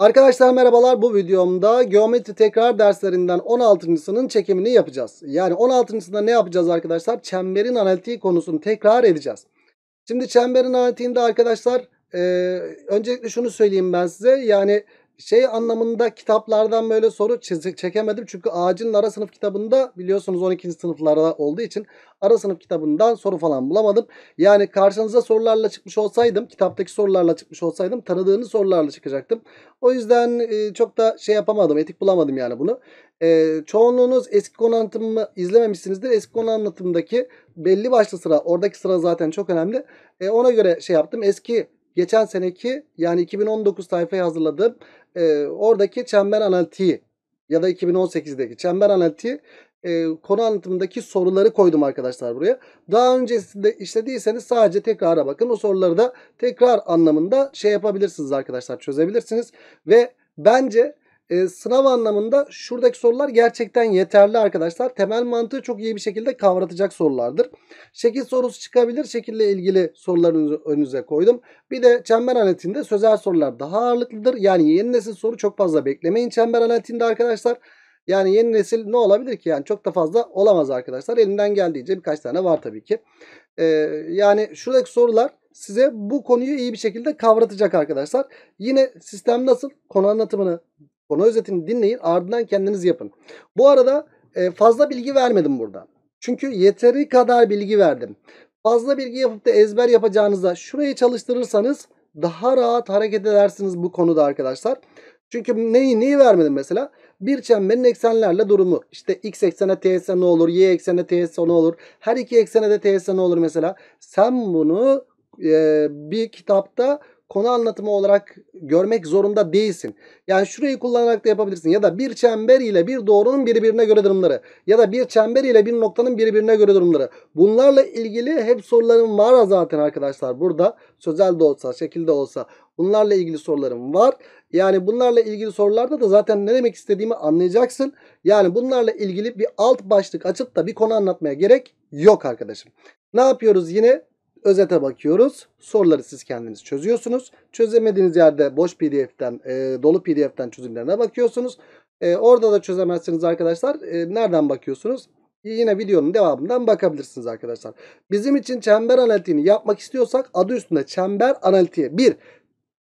Arkadaşlar merhabalar bu videomda geometri tekrar derslerinden 16.sının çekimini yapacağız. Yani 16.sında ne yapacağız arkadaşlar? Çemberin analitiği konusunu tekrar edeceğiz. Şimdi çemberin analitiğinde arkadaşlar e, öncelikle şunu söyleyeyim ben size. Yani şey anlamında kitaplardan böyle soru çiz- çekemedim. Çünkü ağacın ara sınıf kitabında biliyorsunuz 12. sınıflarda olduğu için ara sınıf kitabından soru falan bulamadım. Yani karşınıza sorularla çıkmış olsaydım, kitaptaki sorularla çıkmış olsaydım tanıdığınız sorularla çıkacaktım. O yüzden e, çok da şey yapamadım, etik bulamadım yani bunu. E, çoğunluğunuz eski konu anlatımı izlememişsinizdir. Eski konu anlatımındaki belli başlı sıra, oradaki sıra zaten çok önemli. E, ona göre şey yaptım. Eski geçen seneki yani 2019 sayfayı hazırladım e, oradaki çember analitiği ya da 2018'deki çember analitiği e, konu anlatımındaki soruları koydum arkadaşlar buraya. Daha öncesinde işlediyseniz sadece tekrara bakın. O soruları da tekrar anlamında şey yapabilirsiniz arkadaşlar çözebilirsiniz. Ve bence e, sınav anlamında şuradaki sorular gerçekten yeterli arkadaşlar. Temel mantığı çok iyi bir şekilde kavratacak sorulardır. Şekil sorusu çıkabilir. Şekille ilgili soruları önünüze koydum. Bir de çember analitiğinde sözel sorular daha ağırlıklıdır. Yani yeni nesil soru çok fazla beklemeyin çember analitiğinde arkadaşlar. Yani yeni nesil ne olabilir ki? Yani çok da fazla olamaz arkadaşlar. Elinden geldiğince birkaç tane var tabii ki. Ee, yani şuradaki sorular size bu konuyu iyi bir şekilde kavratacak arkadaşlar. Yine sistem nasıl? Konu anlatımını Konu özetini dinleyin ardından kendiniz yapın. Bu arada e, fazla bilgi vermedim burada. Çünkü yeteri kadar bilgi verdim. Fazla bilgi yapıp da ezber yapacağınızda şurayı çalıştırırsanız daha rahat hareket edersiniz bu konuda arkadaşlar. Çünkü neyi neyi vermedim mesela? Bir çemberin eksenlerle durumu. İşte x eksene ts ne olur, y eksene ts ne olur. Her iki eksene de ts ne olur mesela. Sen bunu e, bir kitapta konu anlatımı olarak görmek zorunda değilsin. Yani şurayı kullanarak da yapabilirsin. Ya da bir çember ile bir doğrunun birbirine göre durumları. Ya da bir çember ile bir noktanın birbirine göre durumları. Bunlarla ilgili hep sorularım var zaten arkadaşlar. Burada sözel de olsa, şekilde olsa bunlarla ilgili sorularım var. Yani bunlarla ilgili sorularda da zaten ne demek istediğimi anlayacaksın. Yani bunlarla ilgili bir alt başlık açıp da bir konu anlatmaya gerek yok arkadaşım. Ne yapıyoruz yine? Özete bakıyoruz. Soruları siz kendiniz çözüyorsunuz. Çözemediğiniz yerde boş pdf'den, e, dolu pdf'den çözümlerine bakıyorsunuz. E, orada da çözemezsiniz arkadaşlar. E, nereden bakıyorsunuz? Yine videonun devamından bakabilirsiniz arkadaşlar. Bizim için çember analitiğini yapmak istiyorsak adı üstünde çember analitiği. Bir,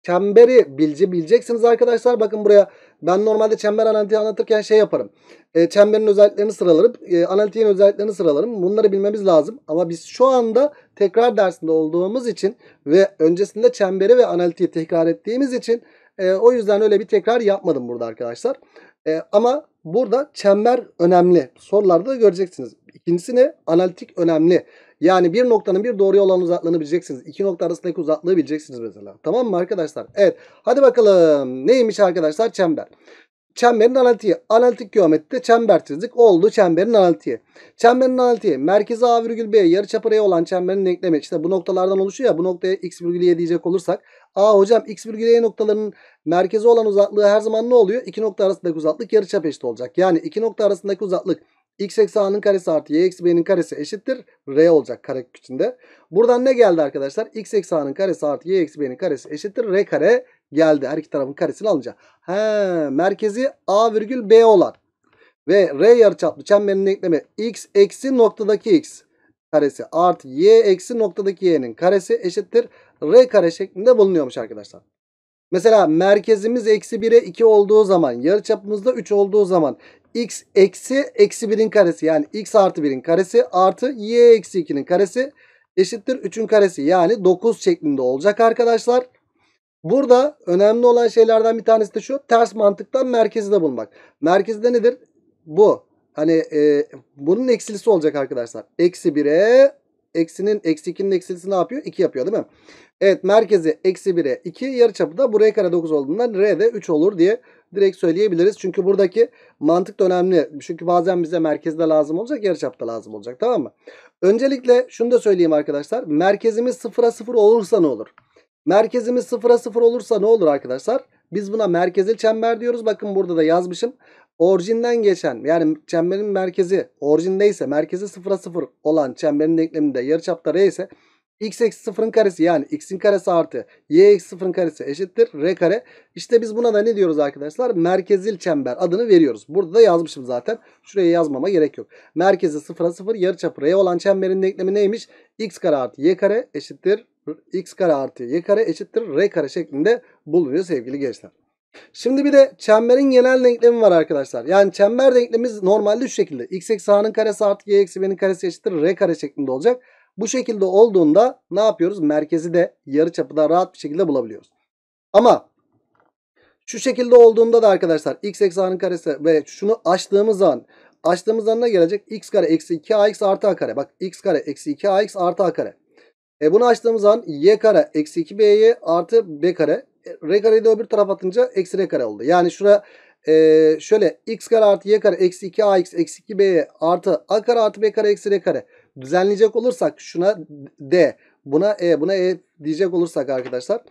çemberi bilce bileceksiniz arkadaşlar. Bakın buraya ben normalde çember analitiği anlatırken şey yaparım. E, çemberin özelliklerini sıralarım. E, analitiğin özelliklerini sıralarım. Bunları bilmemiz lazım. Ama biz şu anda tekrar dersinde olduğumuz için ve öncesinde çemberi ve analitiği tekrar ettiğimiz için e, o yüzden öyle bir tekrar yapmadım burada arkadaşlar. E, ama burada çember önemli. Sorularda da göreceksiniz. İkincisi ne? Analitik önemli. Yani bir noktanın bir doğruya olan uzaklığını bileceksiniz. İki nokta arasındaki uzaklığı bileceksiniz mesela. Tamam mı arkadaşlar? Evet. Hadi bakalım. Neymiş arkadaşlar? Çember. Çemberin analitiği. Analitik geometride çember çizdik. Oldu çemberin analitiği. Çemberin analitiği. Merkezi A virgül B yarıçapı R olan çemberin denklemi. İşte bu noktalardan oluşuyor ya. Bu noktaya X virgül Y diyecek olursak. A hocam X virgül Y noktalarının merkezi olan uzaklığı her zaman ne oluyor? İki nokta arasındaki uzaklık yarıçap eşit olacak. Yani iki nokta arasındaki uzaklık x eksi a'nın karesi artı y eksi b'nin karesi eşittir. r olacak kare içinde. Buradan ne geldi arkadaşlar? x eksi a'nın karesi artı y eksi b'nin karesi eşittir. r kare geldi. Her iki tarafın karesini alınca. He, merkezi a virgül b olan ve r yarıçaplı çemberin denklemi x eksi noktadaki x karesi artı y eksi noktadaki y'nin karesi eşittir. r kare şeklinde bulunuyormuş arkadaşlar. Mesela merkezimiz eksi 1'e 2 olduğu zaman yarıçapımız da 3 olduğu zaman x eksi eksi 1'in karesi yani x artı 1'in karesi artı y eksi 2'nin karesi eşittir 3'ün karesi yani 9 şeklinde olacak arkadaşlar. Burada önemli olan şeylerden bir tanesi de şu ters mantıktan merkezi de bulmak. Merkezi de nedir? Bu. Hani e, bunun eksilisi olacak arkadaşlar. Eksi 1'e eksinin eksi 2'nin eksilisi ne yapıyor? 2 yapıyor değil mi? Evet merkezi eksi 1'e 2 yarıçapı da buraya kare 9 olduğundan R de 3 olur diye direkt söyleyebiliriz. Çünkü buradaki mantık da önemli. Çünkü bazen bize merkezde lazım olacak yarıçapta lazım olacak tamam mı? Öncelikle şunu da söyleyeyim arkadaşlar. Merkezimiz 0'a 0 olursa ne olur? Merkezimiz 0'a 0 olursa ne olur arkadaşlar? Biz buna merkezil çember diyoruz. Bakın burada da yazmışım. Orijinden geçen yani çemberin merkezi orijindeyse merkezi 0'a 0 olan çemberin denkleminde yarıçapta R ise x eksi 0'ın karesi yani x'in karesi artı y eksi 0'ın karesi eşittir r kare. İşte biz buna da ne diyoruz arkadaşlar? Merkezil çember adını veriyoruz. Burada da yazmışım zaten. Şuraya yazmama gerek yok. Merkezi 0'a 0 yarıçapı r olan çemberin denklemi neymiş? x kare artı y kare eşittir x kare artı y kare eşittir r kare şeklinde bulunuyor sevgili gençler. Şimdi bir de çemberin genel denklemi var arkadaşlar. Yani çember denklemimiz normalde şu şekilde. x eksi a'nın karesi artı y eksi b'nin karesi eşittir r kare şeklinde olacak. Bu şekilde olduğunda ne yapıyoruz? Merkezi de yarı çapıda rahat bir şekilde bulabiliyoruz. Ama şu şekilde olduğunda da arkadaşlar x eksanın karesi ve şunu açtığımız zaman açtığımız zaman ne gelecek? x kare eksi 2ax artı a kare. Bak x kare eksi 2ax artı a kare. E bunu açtığımız zaman y kare eksi 2by artı b kare. E, r kareyi de öbür taraf atınca eksi r kare oldu. Yani şura e, şöyle x kare artı y kare eksi 2ax eksi 2b artı a kare artı b kare eksi r kare düzenleyecek olursak şuna D, buna E, buna E diyecek olursak arkadaşlar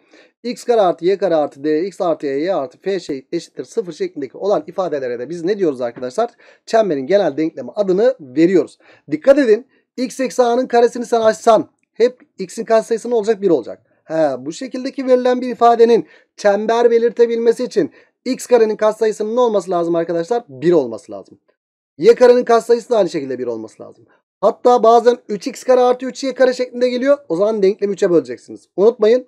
x kare artı y kare artı d x artı e, y artı f şey eşittir 0 şeklindeki olan ifadelere de biz ne diyoruz arkadaşlar? Çemberin genel denklemi adını veriyoruz. Dikkat edin x eksi a'nın karesini sen açsan hep x'in katsayısı ne olacak? 1 olacak. Ha, bu şekildeki verilen bir ifadenin çember belirtebilmesi için x karenin katsayısının ne olması lazım arkadaşlar? 1 olması lazım. Y karenin katsayısı da aynı şekilde 1 olması lazım. Hatta bazen 3x kare artı 3y kare şeklinde geliyor. O zaman denklemi 3'e böleceksiniz. Unutmayın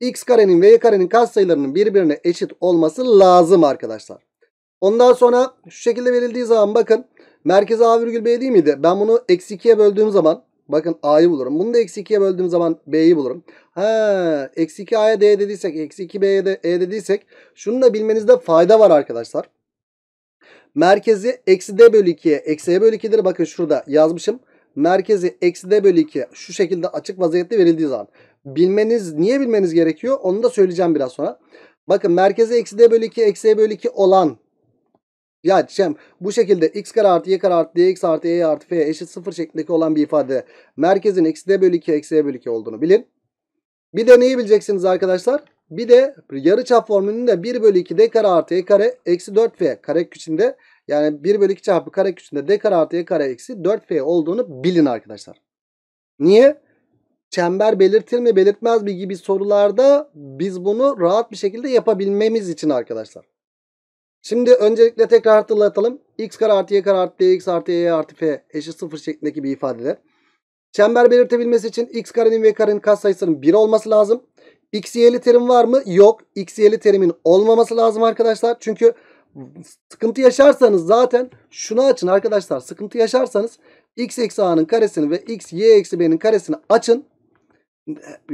x karenin ve y karenin katsayılarının birbirine eşit olması lazım arkadaşlar. Ondan sonra şu şekilde verildiği zaman bakın merkez a virgül b değil miydi? Ben bunu eksi 2'ye böldüğüm zaman bakın a'yı bulurum. Bunu da eksi 2'ye böldüğüm zaman b'yi bulurum. Ha, eksi 2 a'ya d dediysek eksi 2 b'ye de e dediysek şunu da bilmenizde fayda var arkadaşlar. Merkezi eksi d bölü 2'ye eksi e bölü 2'dir. Bakın şurada yazmışım merkezi eksi d bölü 2 şu şekilde açık vaziyette verildiği zaman. Bilmeniz niye bilmeniz gerekiyor onu da söyleyeceğim biraz sonra. Bakın merkezi eksi d bölü 2 eksi e bölü 2 olan yani şem, bu şekilde x kare artı y kare artı dx artı y e artı f eşit 0 şeklindeki olan bir ifade merkezin eksi d bölü 2 eksi e bölü 2 olduğunu bilin. Bir de neyi bileceksiniz arkadaşlar? Bir de yarıçap formülünün de 1 bölü 2 d kare artı y e kare eksi 4 f kare içinde yani 1 bölü 2 çarpı kare küçüğünde d kare artı y kare eksi 4p olduğunu bilin arkadaşlar. Niye? Çember belirtir mi belirtmez mi gibi sorularda biz bunu rahat bir şekilde yapabilmemiz için arkadaşlar. Şimdi öncelikle tekrar hatırlatalım. x kare artı y kare artı dx artı y artı f eşit 0 şeklindeki bir ifadede. Çember belirtebilmesi için x karenin ve karenin katsayısının 1 olması lazım. X y'li terim var mı? Yok. X y'li terimin olmaması lazım arkadaşlar. Çünkü sıkıntı yaşarsanız zaten şunu açın arkadaşlar. Sıkıntı yaşarsanız x eksi a'nın karesini ve x y eksi b'nin karesini açın.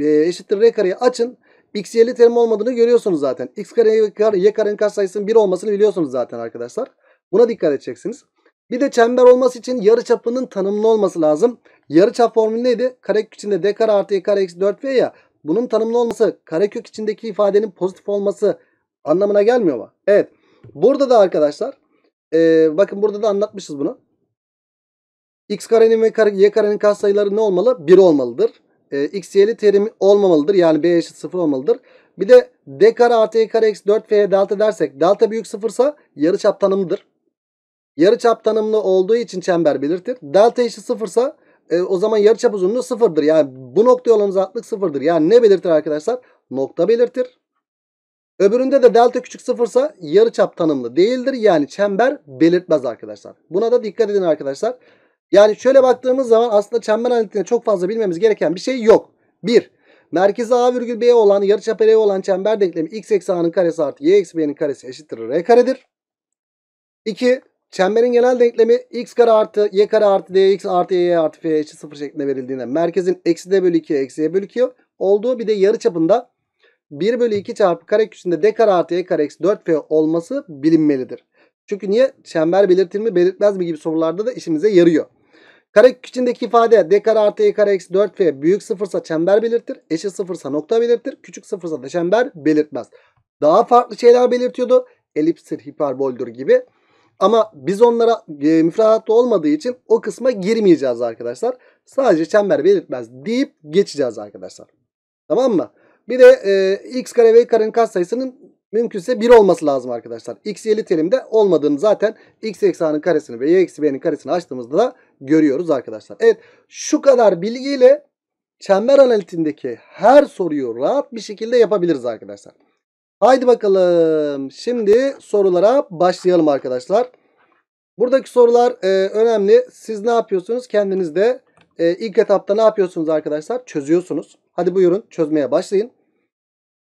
E, eşittir r kareyi açın. x y'li terim olmadığını görüyorsunuz zaten. x kare ve kare, y karenin katsayısının 1 olmasını biliyorsunuz zaten arkadaşlar. Buna dikkat edeceksiniz. Bir de çember olması için yarı çapının tanımlı olması lazım. Yarı çap formülü neydi? Karekök içinde d kare artı y kare eksi 4v ya. Bunun tanımlı olması karekök içindeki ifadenin pozitif olması anlamına gelmiyor mu? Evet. Burada da arkadaşlar e, bakın burada da anlatmışız bunu. X karenin ve Y karenin katsayıları ne olmalı? 1 olmalıdır. E, X y'li terimi olmamalıdır. Yani B eşit 0 olmalıdır. Bir de D kare artı Y e kare eksi 4 F'ye delta dersek delta büyük 0 ise yarıçap tanımlıdır. Yarıçap tanımlı olduğu için çember belirtir. Delta eşit 0 ise e, o zaman yarıçap uzunluğu sıfırdır. Yani bu nokta yolumuz uzaklık sıfırdır. Yani ne belirtir arkadaşlar? Nokta belirtir. Öbüründe de delta küçük sıfırsa yarıçap tanımlı değildir. Yani çember belirtmez arkadaşlar. Buna da dikkat edin arkadaşlar. Yani şöyle baktığımız zaman aslında çember analitiğine çok fazla bilmemiz gereken bir şey yok. 1. Merkezi A virgül B olan yarıçap R'ye olan çember denklemi x eksi A'nın karesi artı y eksi B'nin karesi eşittir R karedir. 2. Çemberin genel denklemi x kare artı y kare artı dx artı y artı f eşit 0 şeklinde verildiğinde merkezin eksi d bölü 2 eksi y bölü 2 olduğu bir de yarı çapında 1 bölü 2 çarpı kare kareküsünde d kare artı e kare eksi 4p olması bilinmelidir. Çünkü niye? Çember belirtir mi belirtmez mi gibi sorularda da işimize yarıyor. Kare içindeki ifade d kare artı e kare eksi 4p büyük sıfırsa çember belirtir. Eşit sıfırsa nokta belirtir. Küçük sıfırsa da çember belirtmez. Daha farklı şeyler belirtiyordu. Elipsir, hiperboldür gibi. Ama biz onlara e, müfredatta olmadığı için o kısma girmeyeceğiz arkadaşlar. Sadece çember belirtmez deyip geçeceğiz arkadaşlar. Tamam mı? Bir de e, x kare ve y karenin katsayısının mümkünse 1 olması lazım arkadaşlar. X y'li terimde olmadığını zaten x eksenin karesini ve y eksi b'nin karesini açtığımızda da görüyoruz arkadaşlar. Evet şu kadar bilgiyle çember analitindeki her soruyu rahat bir şekilde yapabiliriz arkadaşlar. Haydi bakalım şimdi sorulara başlayalım arkadaşlar. Buradaki sorular e, önemli. Siz ne yapıyorsunuz? Kendiniz de e, ilk etapta ne yapıyorsunuz arkadaşlar? Çözüyorsunuz. Hadi buyurun çözmeye başlayın.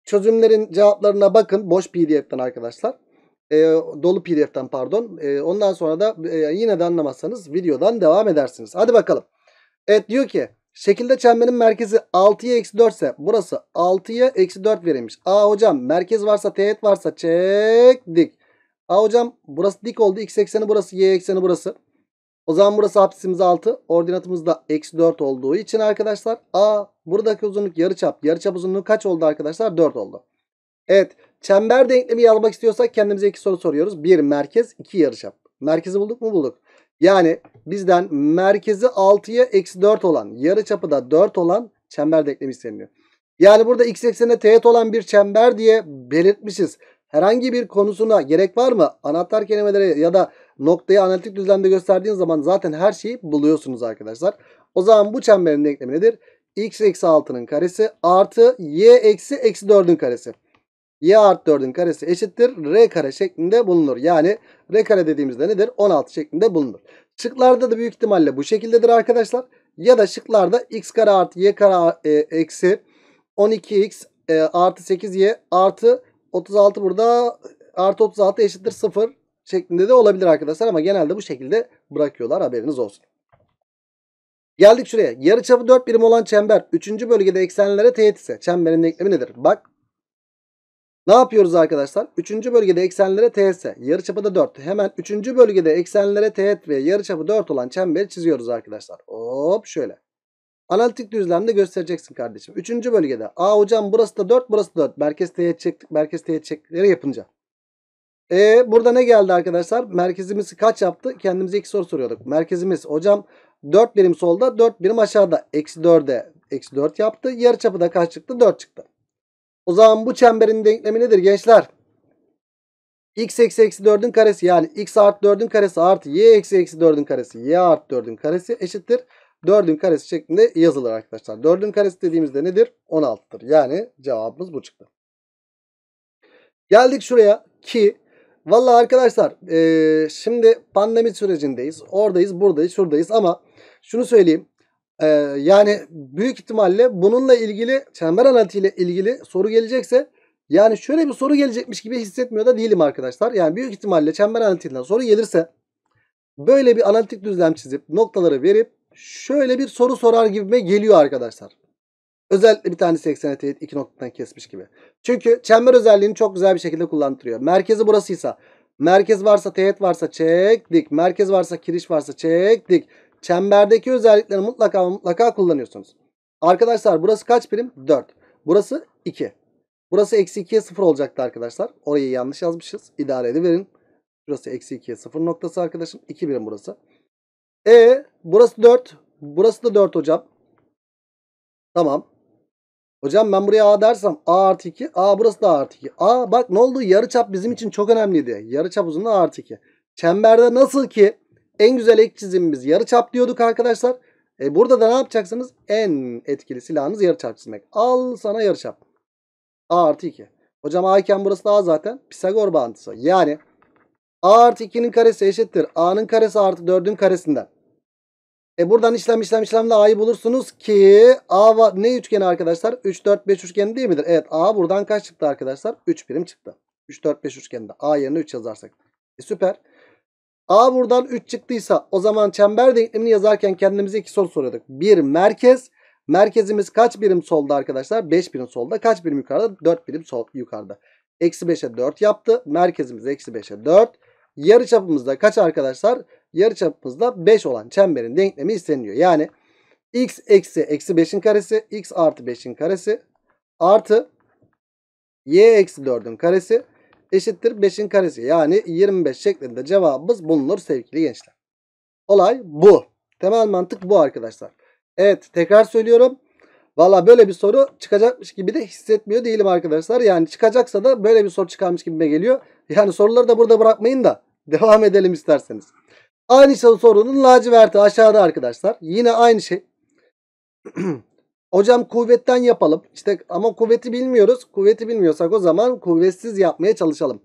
Çözümlerin cevaplarına bakın. Boş pdf'den arkadaşlar. E, dolu pdf'den pardon. E, ondan sonra da e, yine de anlamazsanız videodan devam edersiniz. Hadi bakalım. Evet diyor ki şekilde çemberin merkezi 6'ya eksi 4 ise burası 6'ya eksi 4 verilmiş. A hocam merkez varsa teğet varsa çek dik. A hocam burası dik oldu. X ekseni burası y ekseni burası. O zaman burası apsisimiz 6. Ordinatımız da eksi 4 olduğu için arkadaşlar. A buradaki uzunluk yarıçap. Yarıçap uzunluğu kaç oldu arkadaşlar? 4 oldu. Evet. Çember denklemi yazmak istiyorsak kendimize iki soru soruyoruz. Bir merkez iki yarıçap. Merkezi bulduk mu? Bulduk. Yani bizden merkezi 6'ya eksi 4 olan yarıçapı da 4 olan çember denklemi isteniliyor. Yani burada x eksenine teğet olan bir çember diye belirtmişiz. Herhangi bir konusuna gerek var mı? Anahtar kelimeleri ya da noktayı analitik düzlemde gösterdiğin zaman zaten her şeyi buluyorsunuz arkadaşlar. O zaman bu çemberin denklemi nedir? x eksi 6'nın karesi artı y eksi eksi 4'ün karesi. y artı 4'ün karesi eşittir. r kare şeklinde bulunur. Yani r kare dediğimizde nedir? 16 şeklinde bulunur. Şıklarda da büyük ihtimalle bu şekildedir arkadaşlar. Ya da şıklarda x kare artı y kare e, eksi 12x e, artı 8y artı 36 burada artı 36 eşittir 0 şeklinde de olabilir arkadaşlar ama genelde bu şekilde bırakıyorlar haberiniz olsun. Geldik şuraya. Yarıçapı 4 birim olan çember 3. bölgede eksenlere teğet ise çemberin denklemi nedir? Bak ne yapıyoruz arkadaşlar? 3. bölgede eksenlere teğet ise yarıçapı da 4. Hemen 3. bölgede eksenlere teğet ve yarıçapı 4 olan çemberi çiziyoruz arkadaşlar. Hop şöyle. Analitik düzlemde göstereceksin kardeşim. 3. bölgede. Aa hocam burası da 4 burası da 4. Merkez teğet çektik. Merkez teğet çektikleri yapınca. E burada ne geldi arkadaşlar? Merkezimiz kaç yaptı? Kendimize iki soru soruyorduk. Merkezimiz hocam 4 birim solda 4 birim aşağıda. Eksi 4'e eksi 4 yaptı. Yarıçapı da kaç çıktı? 4 çıktı. O zaman bu çemberin denklemi nedir gençler? x eksi eksi 4'ün karesi yani x artı 4'ün karesi artı y eksi eksi 4'ün karesi y artı 4'ün karesi eşittir. 4'ün karesi şeklinde yazılır arkadaşlar. 4'ün karesi dediğimizde nedir? 16'dır. Yani cevabımız bu çıktı. Geldik şuraya ki Valla arkadaşlar e, şimdi pandemi sürecindeyiz. Oradayız, buradayız, şuradayız ama şunu söyleyeyim. E, yani büyük ihtimalle bununla ilgili çember analitiyle ilgili soru gelecekse yani şöyle bir soru gelecekmiş gibi hissetmiyor da değilim arkadaşlar. Yani büyük ihtimalle çember analitiğinden soru gelirse böyle bir analitik düzlem çizip noktaları verip şöyle bir soru sorar gibime geliyor arkadaşlar. Özellikle bir tanesi 80'e teğet iki noktadan kesmiş gibi. Çünkü çember özelliğini çok güzel bir şekilde kullandırıyor. Merkezi burasıysa merkez varsa teğet varsa çektik. Merkez varsa kiriş varsa çektik. Çemberdeki özellikleri mutlaka mutlaka kullanıyorsunuz. Arkadaşlar burası kaç birim? 4. Burası 2. Burası eksi 2'ye 0 olacaktı arkadaşlar. Orayı yanlış yazmışız. İdare ediverin. Burası eksi 2'ye 0 noktası arkadaşım. 2 birim burası. E burası 4. Burası da 4 hocam. Tamam. Hocam ben buraya a dersem a artı 2. A burası da a artı 2. A bak ne oldu? yarı çap bizim için çok önemliydi. yarı çap uzunluğu a artı 2. Çemberde nasıl ki en güzel ek çizimimiz yarı çap diyorduk arkadaşlar. E burada da ne yapacaksınız? En etkili silahınız yarı çap çizmek. Al sana yarı çap A artı 2. Hocam A iken burası da A zaten. Pisagor bağıntısı. Yani A artı 2'nin karesi eşittir. A'nın karesi artı 4'ün karesinden. E buradan işlem işlem işlemle A'yı bulursunuz ki A ne üçgeni arkadaşlar? 3, 4, 5 üçgeni değil midir? Evet A buradan kaç çıktı arkadaşlar? 3 birim çıktı. 3, 4, 5 üçgeninde A yerine 3 yazarsak. E süper. A buradan 3 çıktıysa o zaman çember denklemini yazarken kendimize iki soru soruyorduk. Bir merkez. Merkezimiz kaç birim solda arkadaşlar? 5 birim solda. Kaç birim yukarıda? 4 birim sol yukarıda. Eksi 5'e 4 yaptı. Merkezimiz eksi 5'e 4. Yarı çapımızda kaç arkadaşlar? yarıçapımızda 5 olan çemberin denklemi isteniliyor. Yani x eksi eksi 5'in karesi x artı 5'in karesi artı y eksi 4'ün karesi eşittir 5'in karesi. Yani 25 şeklinde cevabımız bulunur sevgili gençler. Olay bu. Temel mantık bu arkadaşlar. Evet tekrar söylüyorum. Valla böyle bir soru çıkacakmış gibi de hissetmiyor değilim arkadaşlar. Yani çıkacaksa da böyle bir soru çıkarmış gibime geliyor. Yani soruları da burada bırakmayın da devam edelim isterseniz. Aynı şey sorunun laciverti aşağıda arkadaşlar. Yine aynı şey. Hocam kuvvetten yapalım. İşte ama kuvveti bilmiyoruz. Kuvveti bilmiyorsak o zaman kuvvetsiz yapmaya çalışalım.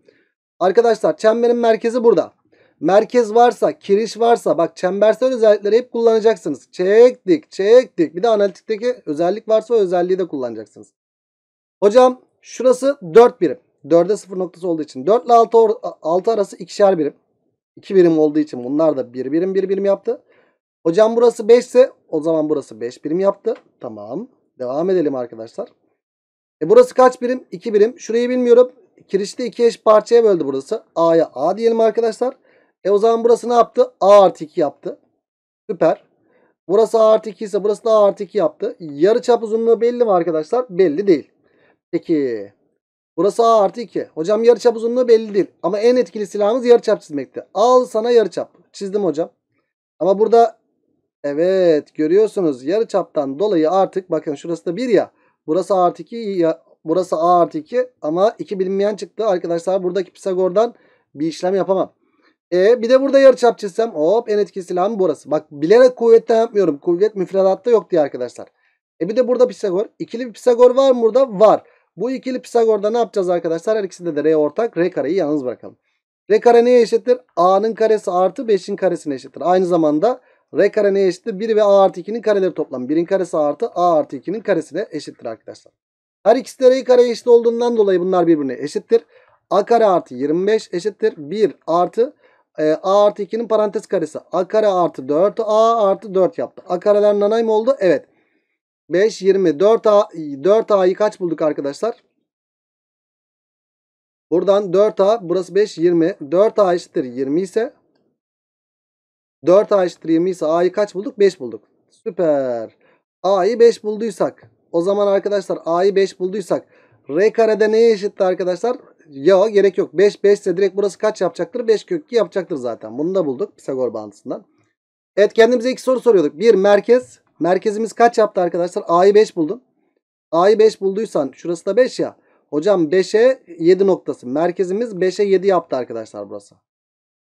Arkadaşlar çemberin merkezi burada. Merkez varsa, kiriş varsa bak çembersel özellikleri hep kullanacaksınız. Çektik, çektik. Bir de analitikteki özellik varsa o özelliği de kullanacaksınız. Hocam şurası 4 birim. 4'e 0 noktası olduğu için. 4 ile 6, 6 arası ikişer birim. 2 birim olduğu için bunlar da 1 birim 1 birim yaptı. Hocam burası 5 ise o zaman burası 5 birim yaptı. Tamam. Devam edelim arkadaşlar. E burası kaç birim? 2 birim. Şurayı bilmiyorum. Kirişte 2 eş parçaya böldü burası. A'ya A diyelim arkadaşlar. E o zaman burası ne yaptı? A artı 2 yaptı. Süper. Burası A artı 2 ise burası da A artı 2 yaptı. Yarı çap uzunluğu belli mi arkadaşlar? Belli değil. Peki Burası A artı 2. Hocam yarıçap uzunluğu belli değil. Ama en etkili silahımız yarıçap çizmekti. Al sana yarıçap. Çizdim hocam. Ama burada evet görüyorsunuz yarıçaptan dolayı artık bakın şurası da 1 ya. Burası A artı 2 ya, burası A artı 2 ama 2 bilinmeyen çıktı. Arkadaşlar buradaki Pisagor'dan bir işlem yapamam. E bir de burada yarıçap çizsem hop en etkili silahım burası. Bak bilerek kuvvetten yapmıyorum. Kuvvet müfredatta yok diye arkadaşlar. E bir de burada Pisagor. ikili bir Pisagor var mı burada? Var. Bu ikili Pisagor'da ne yapacağız arkadaşlar? Her ikisinde de R ortak. R kareyi yalnız bırakalım. R kare neye eşittir? A'nın karesi artı 5'in karesine eşittir. Aynı zamanda R kare neye eşittir? 1 ve A artı 2'nin kareleri toplam. 1'in karesi artı A artı 2'nin karesine eşittir arkadaşlar. Her ikisi de R kareye eşit olduğundan dolayı bunlar birbirine eşittir. A kare artı 25 eşittir. 1 artı e, A artı 2'nin parantez karesi. A kare artı 4 A artı 4 yaptı. A kareler nanay mı oldu? Evet. 5, 20. 4, A, 4 A'yı kaç bulduk arkadaşlar? Buradan 4 A. Burası 5, 20. 4 A eşittir 20 ise 4 A eşittir 20 ise A'yı kaç bulduk? 5 bulduk. Süper. A'yı 5 bulduysak o zaman arkadaşlar A'yı 5 bulduysak R karede neye eşittir arkadaşlar? Ya gerek yok. 5 5 ise direkt burası kaç yapacaktır? 5 kök 2 yapacaktır zaten. Bunu da bulduk Pisagor bağıntısından. Evet kendimize iki soru soruyorduk. Bir merkez Merkezimiz kaç yaptı arkadaşlar? A'yı 5 buldum. A'yı 5 bulduysan şurası da 5 ya. Hocam 5'e 7 noktası. Merkezimiz 5'e 7 yaptı arkadaşlar burası.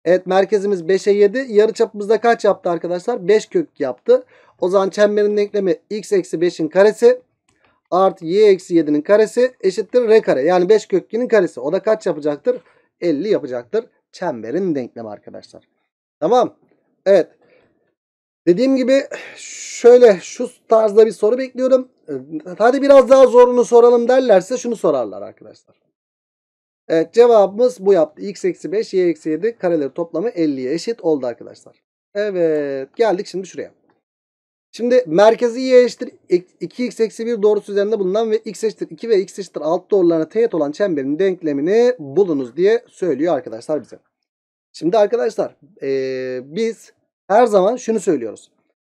Evet merkezimiz 5'e 7. Yarı çapımızda kaç yaptı arkadaşlar? 5 kök yaptı. O zaman çemberin denklemi x eksi 5'in karesi artı y eksi 7'nin karesi eşittir r kare. Yani 5 kökünün karesi. O da kaç yapacaktır? 50 yapacaktır. Çemberin denklemi arkadaşlar. Tamam. Evet. Dediğim gibi şöyle şu tarzda bir soru bekliyorum. Hadi biraz daha zorunu soralım derlerse şunu sorarlar arkadaşlar. Evet cevabımız bu yaptı. x eksi 5 y eksi 7 kareleri toplamı 50'ye eşit oldu arkadaşlar. Evet geldik şimdi şuraya. Şimdi merkezi y eşittir 2x eksi 1 doğrusu üzerinde bulunan ve x eşittir 2 ve x eşittir 6 doğrularına teğet olan çemberin denklemini bulunuz diye söylüyor arkadaşlar bize. Şimdi arkadaşlar ee, biz her zaman şunu söylüyoruz.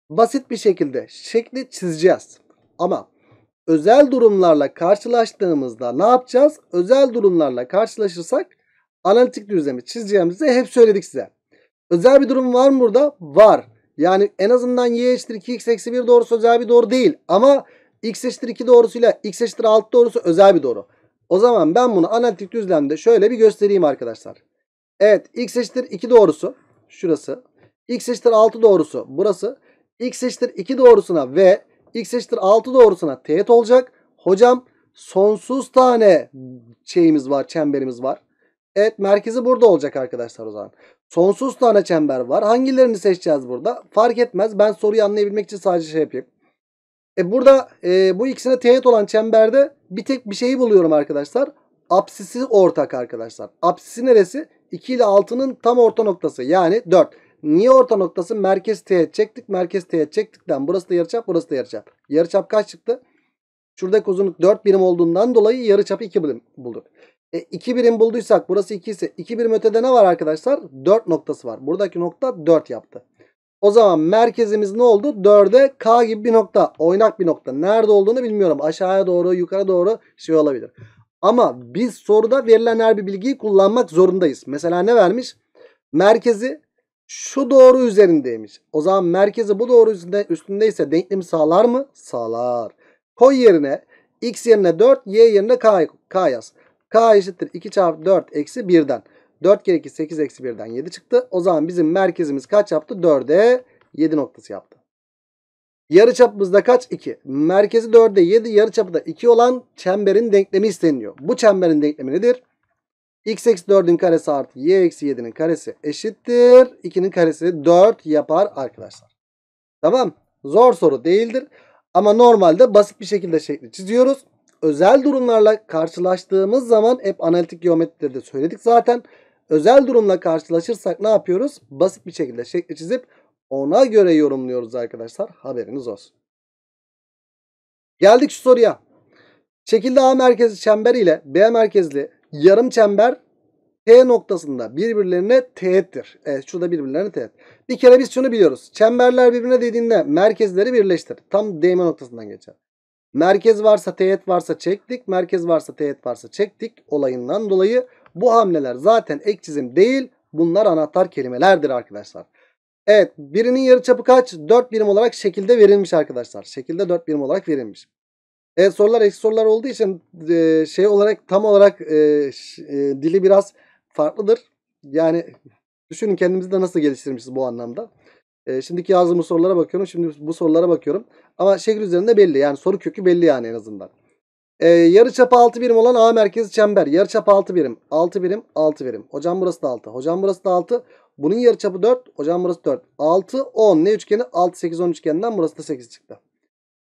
Basit bir şekilde şekli çizeceğiz. Ama özel durumlarla karşılaştığımızda ne yapacağız? Özel durumlarla karşılaşırsak analitik düzlemi çizeceğimizi hep söyledik size. Özel bir durum var mı burada? Var. Yani en azından y eşittir 2x eksi 1 doğrusu özel bir doğru değil. Ama x eşittir 2 doğrusuyla x eşittir 6 doğrusu özel bir doğru. O zaman ben bunu analitik düzlemde şöyle bir göstereyim arkadaşlar. Evet x eşittir 2 doğrusu şurası x eşittir 6 doğrusu burası. x eşittir 2 doğrusuna ve x eşittir 6 doğrusuna teğet olacak. Hocam sonsuz tane şeyimiz var, çemberimiz var. Evet merkezi burada olacak arkadaşlar o zaman. Sonsuz tane çember var. Hangilerini seçeceğiz burada? Fark etmez. Ben soruyu anlayabilmek için sadece şey yapayım. E burada e, bu ikisine teğet olan çemberde bir tek bir şeyi buluyorum arkadaşlar. Apsisi ortak arkadaşlar. Apsisi neresi? 2 ile 6'nın tam orta noktası yani 4. Niye orta noktası? Merkez teğet çektik. Merkez teğet çektikten burası da yarıçap, burası da yarıçap. Yarıçap kaç çıktı? Şuradaki uzunluk 4 birim olduğundan dolayı yarıçap 2 birim bulduk. E, 2 birim bulduysak burası 2 ise 2 birim ötede ne var arkadaşlar? 4 noktası var. Buradaki nokta 4 yaptı. O zaman merkezimiz ne oldu? 4'e K gibi bir nokta. Oynak bir nokta. Nerede olduğunu bilmiyorum. Aşağıya doğru yukarı doğru şey olabilir. Ama biz soruda verilen her bir bilgiyi kullanmak zorundayız. Mesela ne vermiş? Merkezi şu doğru üzerindeymiş. O zaman merkezi bu doğru üstünde, üstündeyse denklemi sağlar mı? Sağlar. Koy yerine x yerine 4, y yerine k, k yaz. k eşittir 2 çarpı 4 eksi 1'den. 4 kere 2 8 eksi 1'den 7 çıktı. O zaman bizim merkezimiz kaç yaptı? 4'e 7 noktası yaptı. Yarı çapımız da kaç? 2. Merkezi 4'e 7 yarı çapı da 2 olan çemberin denklemi isteniyor. Bu çemberin denklemi nedir? x eksi 4'ün karesi artı y eksi 7'nin karesi eşittir. 2'nin karesi 4 yapar arkadaşlar. Tamam. Zor soru değildir. Ama normalde basit bir şekilde şekli çiziyoruz. Özel durumlarla karşılaştığımız zaman hep analitik geometride de söyledik zaten. Özel durumla karşılaşırsak ne yapıyoruz? Basit bir şekilde şekli çizip ona göre yorumluyoruz arkadaşlar. Haberiniz olsun. Geldik şu soruya. Şekilde A merkezli çember ile B merkezli yarım çember T noktasında birbirlerine teğettir. Evet şurada birbirlerine teğet. Bir kere biz şunu biliyoruz. Çemberler birbirine dediğinde merkezleri birleştir. Tam değme noktasından geçer. Merkez varsa teğet varsa çektik. Merkez varsa teğet varsa çektik olayından dolayı bu hamleler zaten ek çizim değil. Bunlar anahtar kelimelerdir arkadaşlar. Evet birinin yarıçapı kaç? 4 birim olarak şekilde verilmiş arkadaşlar. Şekilde 4 birim olarak verilmiş. Evet sorular eksik sorular olduğu için e, şey olarak tam olarak e, ş, e, dili biraz farklıdır. Yani düşünün kendimizi de nasıl geliştirmişiz bu anlamda. E, şimdiki yazdığımız sorulara bakıyorum. Şimdi bu sorulara bakıyorum. Ama şekil üzerinde belli. Yani soru kökü belli yani en azından. E, yarı çapı 6 birim olan A merkezi çember. Yarı çapı 6 birim. 6 birim. 6 birim. Hocam burası da 6. Hocam burası da 6. Bunun yarı çapı 4. Hocam burası 4. 6, 10. Ne üçgeni? 6, 8, 10 üçgeninden burası da 8 çıktı.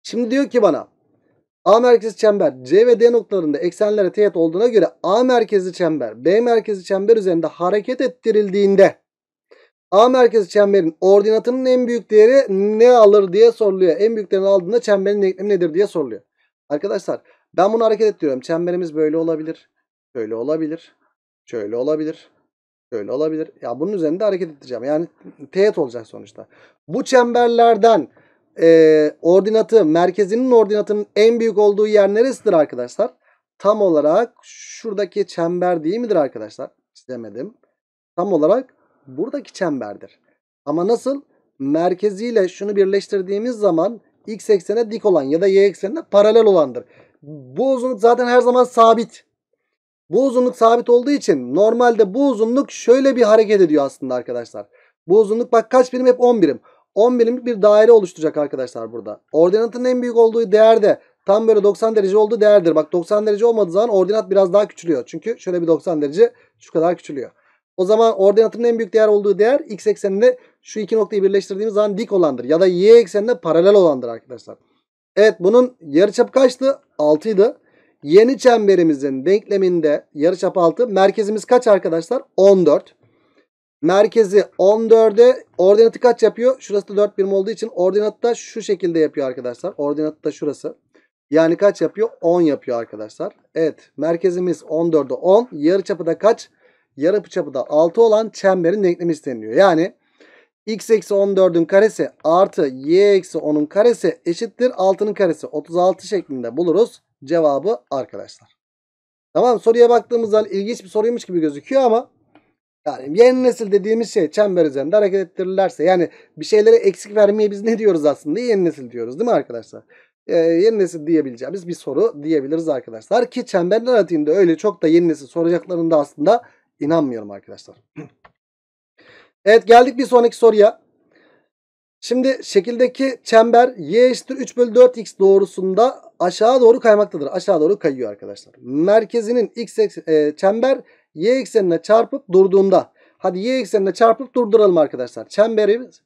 Şimdi diyor ki bana A merkezi çember C ve D noktalarında eksenlere teğet olduğuna göre A merkezi çember B merkezi çember üzerinde hareket ettirildiğinde A merkezi çemberin ordinatının en büyük değeri ne alır diye soruluyor. En büyük değerini aldığında çemberin denklemi nedir diye soruluyor. Arkadaşlar ben bunu hareket ettiriyorum. Çemberimiz böyle olabilir. Şöyle olabilir. Şöyle olabilir. Şöyle olabilir. Ya bunun üzerinde hareket edeceğim. Yani teğet olacak sonuçta. Bu çemberlerden e, ordinatı, merkezinin ordinatının en büyük olduğu yer neresidir arkadaşlar? Tam olarak şuradaki çember değil midir arkadaşlar? Çizemedim. Tam olarak buradaki çemberdir. Ama nasıl? Merkeziyle şunu birleştirdiğimiz zaman x eksene dik olan ya da y eksenine paralel olandır. Bu uzunluk zaten her zaman sabit. Bu uzunluk sabit olduğu için normalde bu uzunluk şöyle bir hareket ediyor aslında arkadaşlar. Bu uzunluk bak kaç birim hep 10 birim. 10 birimlik bir daire oluşturacak arkadaşlar burada. Ordinatın en büyük olduğu değer de tam böyle 90 derece olduğu değerdir. Bak 90 derece olmadığı zaman ordinat biraz daha küçülüyor. Çünkü şöyle bir 90 derece şu kadar küçülüyor. O zaman ordinatın en büyük değer olduğu değer x ekseninde şu iki noktayı birleştirdiğimiz zaman dik olandır. Ya da y eksenine paralel olandır arkadaşlar. Evet bunun yarıçap kaçtı? 6 idi. Yeni çemberimizin denkleminde yarıçap 6. Merkezimiz kaç arkadaşlar? 14. Merkezi 14'e ordinatı kaç yapıyor? Şurası da 4 birim olduğu için ordinatı da şu şekilde yapıyor arkadaşlar. Ordinatı da şurası. Yani kaç yapıyor? 10 yapıyor arkadaşlar. Evet merkezimiz 14'e 10. Yarı çapı da kaç? Yarı çapı da 6 olan çemberin denklemi isteniyor. Yani x eksi 14'ün karesi artı y eksi 10'un karesi eşittir 6'nın karesi. 36 şeklinde buluruz cevabı arkadaşlar. Tamam soruya baktığımızda ilginç bir soruymuş gibi gözüküyor ama yani yeni nesil dediğimiz şey çember üzerinde hareket ettirirlerse yani bir şeylere eksik vermeye biz ne diyoruz aslında? Yeni nesil diyoruz değil mi arkadaşlar? Ee, yeni nesil diyebileceğimiz bir soru diyebiliriz arkadaşlar. Ki çemberler atiğinde öyle çok da yeni nesil soracaklarında aslında inanmıyorum arkadaşlar. evet geldik bir sonraki soruya. Şimdi şekildeki çember y eşittir 3 bölü 4x doğrusunda aşağı doğru kaymaktadır. Aşağı doğru kayıyor arkadaşlar. Merkezinin x e, çember y eksenine çarpıp durduğunda hadi y eksenine çarpıp durduralım arkadaşlar. Çemberimiz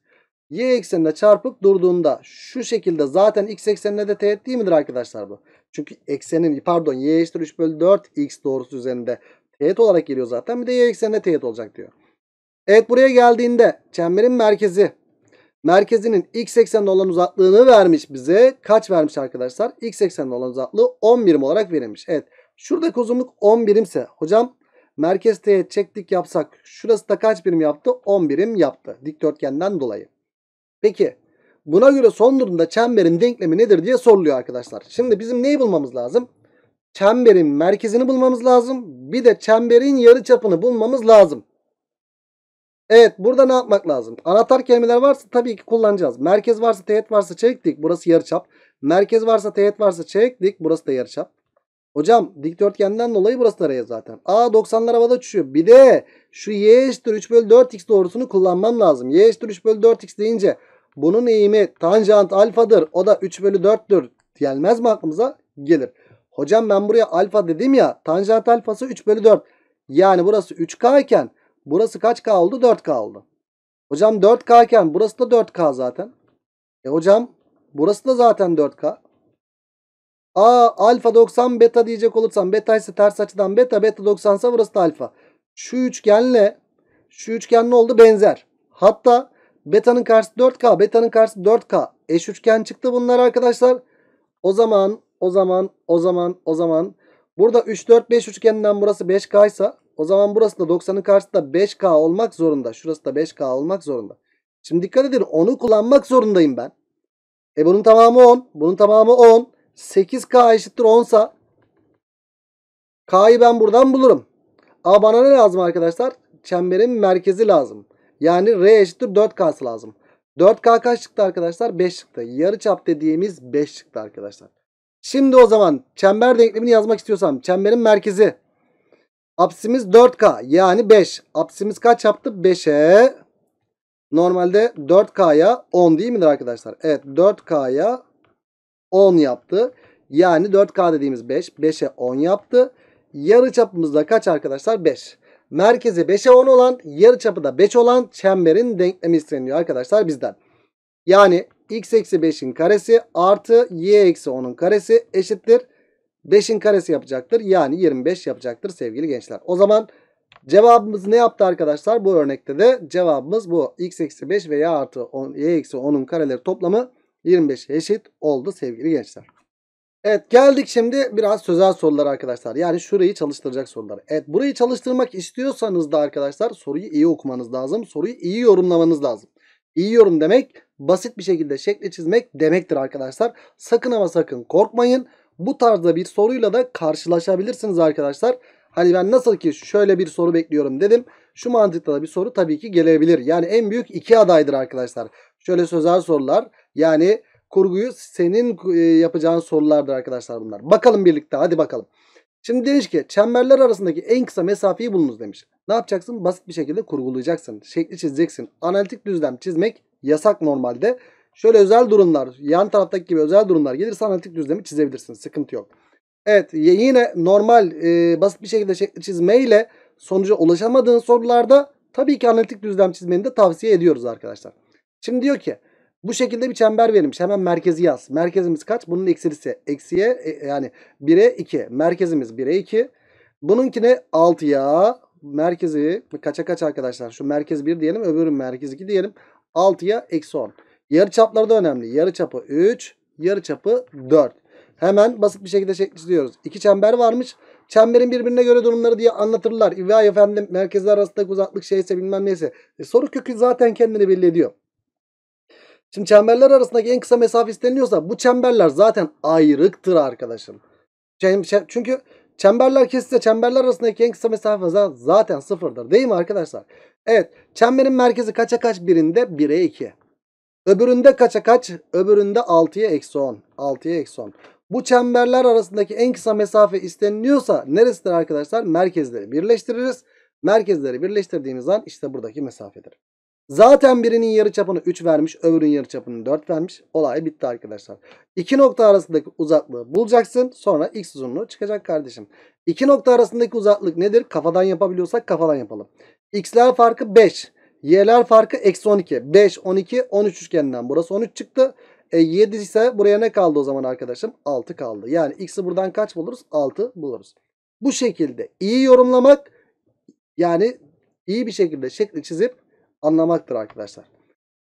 y eksenine çarpıp durduğunda şu şekilde zaten x eksenine de teğet değil midir arkadaşlar bu? Çünkü eksenin pardon y eşittir 3 bölü 4 x doğrusu üzerinde teğet olarak geliyor zaten. Bir de y eksenine teğet olacak diyor. Evet buraya geldiğinde çemberin merkezi merkezinin x eksenine olan uzaklığını vermiş bize. Kaç vermiş arkadaşlar? x eksenine olan uzaklığı 10 birim olarak verilmiş. Evet şurada uzunluk 10 birimse hocam Merkez teğet çektik yapsak şurası da kaç birim yaptı? 10 birim yaptı dikdörtgenden dolayı. Peki buna göre son durumda çemberin denklemi nedir diye soruluyor arkadaşlar. Şimdi bizim neyi bulmamız lazım? Çemberin merkezini bulmamız lazım. Bir de çemberin yarı çapını bulmamız lazım. Evet burada ne yapmak lazım? Anahtar kelimeler varsa tabii ki kullanacağız. Merkez varsa teğet varsa çektik. Burası yarıçap. Merkez varsa teğet varsa çektik. Burası da yarıçap. Hocam dikdörtgenden dolayı burası da zaten. A 90'lar havada uçuyor. Bir de şu y eşittir 3 bölü 4x doğrusunu kullanmam lazım. y eşittir 3 bölü 4x deyince bunun eğimi tanjant alfadır. O da 3 bölü 4'tür. Gelmez mi aklımıza? Gelir. Hocam ben buraya alfa dedim ya. Tanjant alfası 3 bölü 4. Yani burası 3k iken burası kaç k oldu? 4k oldu. Hocam 4k iken burası da 4k zaten. E hocam burası da zaten 4k. A alfa 90 beta diyecek olursam beta ise ters açıdan beta beta 90 ise burası da alfa. Şu üçgenle şu üçgen ne oldu? Benzer. Hatta beta'nın karşısı 4K beta'nın karşısı 4K eş üçgen çıktı bunlar arkadaşlar. O zaman o zaman o zaman o zaman burada 3 4 5 üçgeninden burası 5K ise o zaman burası da 90'ın karşısı da 5K olmak zorunda. Şurası da 5K olmak zorunda. Şimdi dikkat edin onu kullanmak zorundayım ben. E bunun tamamı 10. Bunun tamamı 10. 8K eşittir 10 sa K'yı ben buradan bulurum. Ama bana ne lazım arkadaşlar? Çemberin merkezi lazım. Yani R eşittir 4K'sı lazım. 4K kaç çıktı arkadaşlar? 5 çıktı. Yarı çap dediğimiz 5 çıktı arkadaşlar. Şimdi o zaman çember denklemini yazmak istiyorsam çemberin merkezi Apsimiz 4K yani 5. Apsimiz kaç yaptı? 5'e. Normalde 4K'ya 10 değil midir arkadaşlar? Evet 4K'ya 10 yaptı. Yani 4K dediğimiz 5. 5'e 10 yaptı. Yarı çapımızda kaç arkadaşlar? 5. Merkezi 5'e 10 olan, yarı çapı da 5 olan çemberin denklemi isteniyor arkadaşlar bizden. Yani x eksi 5'in karesi artı y eksi 10'un karesi eşittir. 5'in karesi yapacaktır. Yani 25 yapacaktır sevgili gençler. O zaman cevabımız ne yaptı arkadaşlar? Bu örnekte de cevabımız bu. x eksi 5 ve y artı 10, y eksi 10'un kareleri toplamı 25 eşit oldu sevgili gençler. Evet geldik şimdi biraz sözel sorulara arkadaşlar. Yani şurayı çalıştıracak sorular. Evet burayı çalıştırmak istiyorsanız da arkadaşlar soruyu iyi okumanız lazım. Soruyu iyi yorumlamanız lazım. İyi yorum demek basit bir şekilde şekli çizmek demektir arkadaşlar. Sakın ama sakın korkmayın. Bu tarzda bir soruyla da karşılaşabilirsiniz arkadaşlar. Hani ben nasıl ki şöyle bir soru bekliyorum dedim. Şu mantıkta da bir soru tabii ki gelebilir. Yani en büyük iki adaydır arkadaşlar. Şöyle sözel sorular yani kurguyu senin e, yapacağın sorulardır arkadaşlar bunlar. Bakalım birlikte hadi bakalım. Şimdi demiş ki çemberler arasındaki en kısa mesafeyi bulunuz demiş. Ne yapacaksın? Basit bir şekilde kurgulayacaksın. Şekli çizeceksin. Analitik düzlem çizmek yasak normalde. Şöyle özel durumlar, yan taraftaki gibi özel durumlar gelirse analitik düzlemi çizebilirsin. Sıkıntı yok. Evet yine normal e, basit bir şekilde şekli çizmeyle sonuca ulaşamadığın sorularda tabii ki analitik düzlem çizmeni de tavsiye ediyoruz arkadaşlar. Şimdi diyor ki bu şekilde bir çember verilmiş. Hemen merkezi yaz. Merkezimiz kaç? Bunun eksilisi. Eksiye e, yani 1'e 2. Merkezimiz 1'e 2. Bununkine 6'ya merkezi kaça kaç arkadaşlar? Şu merkez 1 diyelim. Öbürü merkez 2 diyelim. 6'ya eksi 10. Yarı çapları da önemli. Yarı çapı 3. Yarı çapı 4. Hemen basit bir şekilde şekli İki çember varmış. Çemberin birbirine göre durumları diye anlatırlar. Vay efendim merkezler arasındaki uzaklık şeyse bilmem neyse. E, soru kökü zaten kendini belli ediyor. Şimdi çemberler arasındaki en kısa mesafe isteniyorsa bu çemberler zaten ayrıktır arkadaşım. Çünkü çemberler kesilse çemberler arasındaki en kısa mesafe zaten sıfırdır. Değil mi arkadaşlar? Evet. Çemberin merkezi kaça kaç birinde? 1'e 2. Öbüründe kaça kaç? Öbüründe 6'ya eksi 10. 6'ya eksi 10. Bu çemberler arasındaki en kısa mesafe isteniliyorsa neresidir arkadaşlar? Merkezleri birleştiririz. Merkezleri birleştirdiğimiz an işte buradaki mesafedir. Zaten birinin yarı çapını 3 vermiş. Öbürünün çapını 4 vermiş. Olay bitti arkadaşlar. İki nokta arasındaki uzaklığı bulacaksın. Sonra x uzunluğu çıkacak kardeşim. İki nokta arasındaki uzaklık nedir? Kafadan yapabiliyorsak kafadan yapalım. X'ler farkı 5. Y'ler farkı eksi 12. 5, 12, 13 üçgeninden. Burası 13 çıktı. E, 7 ise buraya ne kaldı o zaman arkadaşım? 6 kaldı. Yani x'i buradan kaç buluruz? 6 buluruz. Bu şekilde iyi yorumlamak yani iyi bir şekilde şekli çizip anlamaktır arkadaşlar.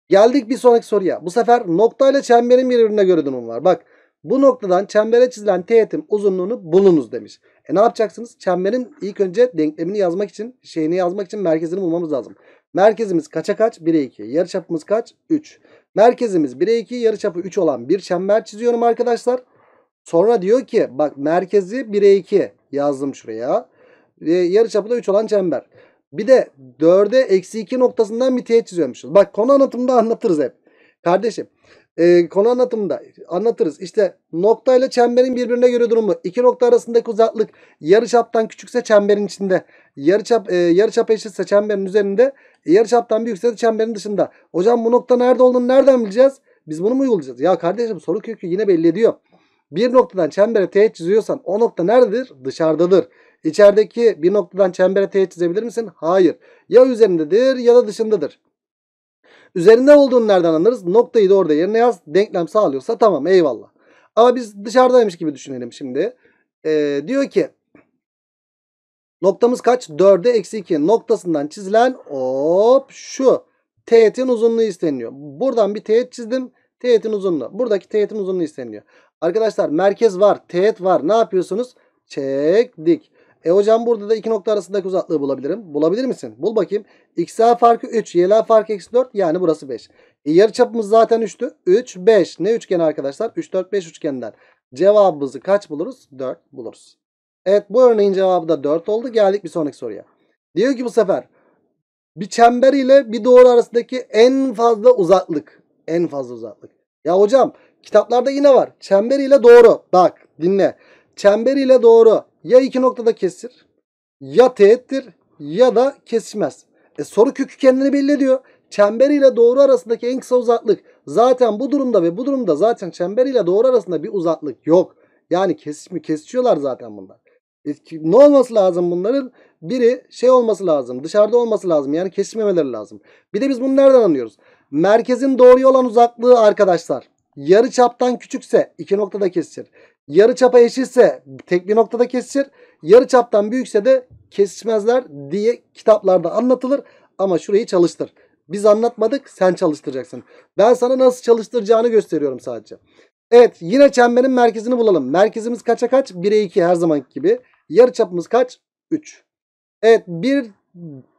Geldik bir sonraki soruya. Bu sefer nokta ile çemberin birbirine göre durumu var. Bak bu noktadan çembere çizilen teğetim uzunluğunu bulunuz demiş. E ne yapacaksınız? Çemberin ilk önce denklemini yazmak için, şeyini yazmak için merkezini bulmamız lazım. Merkezimiz kaça kaç? 1'e 2. Yarıçapımız kaç? 3. Merkezimiz 1'e 2, yarıçapı 3 olan bir çember çiziyorum arkadaşlar. Sonra diyor ki bak merkezi 1'e 2 yazdım şuraya. ve yarıçapı da 3 olan çember. Bir de 4'e eksi 2 noktasından bir teğet çiziyormuşuz. Bak konu anlatımında anlatırız hep. Kardeşim e, konu anlatımında anlatırız. İşte nokta ile çemberin birbirine göre durumu. İki nokta arasındaki uzaklık yarıçaptan küçükse çemberin içinde. Yarıçap e, yarıçap eşitse çemberin üzerinde. Yarıçaptan büyükse de çemberin dışında. Hocam bu nokta nerede olduğunu nereden bileceğiz? Biz bunu mu uygulayacağız? Ya kardeşim soru kökü yine belli ediyor. Bir noktadan çembere teğet çiziyorsan o nokta nerededir? Dışarıdadır. İçerideki bir noktadan çembere teğet çizebilir misin? Hayır. Ya üzerindedir ya da dışındadır. Üzerinde olduğunu nereden anlarız? Noktayı da orada yerine yaz. Denklem sağlıyorsa tamam eyvallah. Ama biz dışarıdaymış gibi düşünelim şimdi. Ee, diyor ki noktamız kaç? 4'e eksi 2 noktasından çizilen hop şu teğetin uzunluğu isteniyor. Buradan bir teğet çizdim. Teğetin uzunluğu. Buradaki teğetin uzunluğu isteniyor. Arkadaşlar merkez var. Teğet var. Ne yapıyorsunuz? Çek dik. E hocam burada da iki nokta arasındaki uzaklığı bulabilirim. Bulabilir misin? Bul bakayım. XA farkı 3. YL farkı eksi 4. Yani burası 5. E yarı çapımız zaten 3'tü. 3, 5. Ne üçgeni arkadaşlar? 3, 4, 5 üçgeninden. Cevabımızı kaç buluruz? 4 buluruz. Evet bu örneğin cevabı da 4 oldu. Geldik bir sonraki soruya. Diyor ki bu sefer bir çember ile bir doğru arasındaki en fazla uzaklık. En fazla uzaklık. Ya hocam kitaplarda yine var. Çember ile doğru. Bak dinle. Çember ile doğru ya iki noktada kesir ya teğettir ya da kesmez. E, soru kökü kendini belli ediyor. Çember ile doğru arasındaki en kısa uzaklık. Zaten bu durumda ve bu durumda zaten çember ile doğru arasında bir uzaklık yok. Yani kesişmi kesişiyorlar zaten bunlar. E, ne olması lazım bunların? Biri şey olması lazım. Dışarıda olması lazım. Yani kesişmemeleri lazım. Bir de biz bunu nereden anlıyoruz? Merkezin doğruya olan uzaklığı arkadaşlar. Yarı çaptan küçükse iki noktada kesişir yarı çapa eşitse tek bir noktada kesişir. Yarı çaptan büyükse de kesişmezler diye kitaplarda anlatılır. Ama şurayı çalıştır. Biz anlatmadık sen çalıştıracaksın. Ben sana nasıl çalıştıracağını gösteriyorum sadece. Evet yine çemberin merkezini bulalım. Merkezimiz kaça kaç? 1'e 2 her zamanki gibi. Yarı çapımız kaç? 3. Evet bir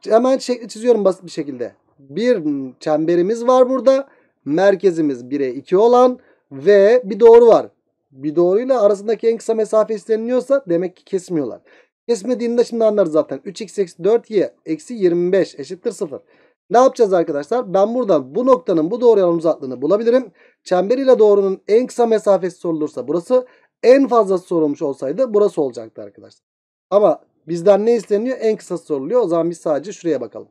hemen şekli çiziyorum basit bir şekilde. Bir çemberimiz var burada. Merkezimiz 1'e 2 olan ve bir doğru var bir doğruyla arasındaki en kısa mesafe isteniliyorsa demek ki kesmiyorlar. Kesmediğinde şimdi anlarız zaten. 3x eksi 4y eksi 25 eşittir 0. Ne yapacağız arkadaşlar? Ben buradan bu noktanın bu doğru yan uzaklığını bulabilirim. Çember ile doğrunun en kısa mesafesi sorulursa burası. En fazla sorulmuş olsaydı burası olacaktı arkadaşlar. Ama bizden ne isteniyor? En kısa soruluyor. O zaman biz sadece şuraya bakalım.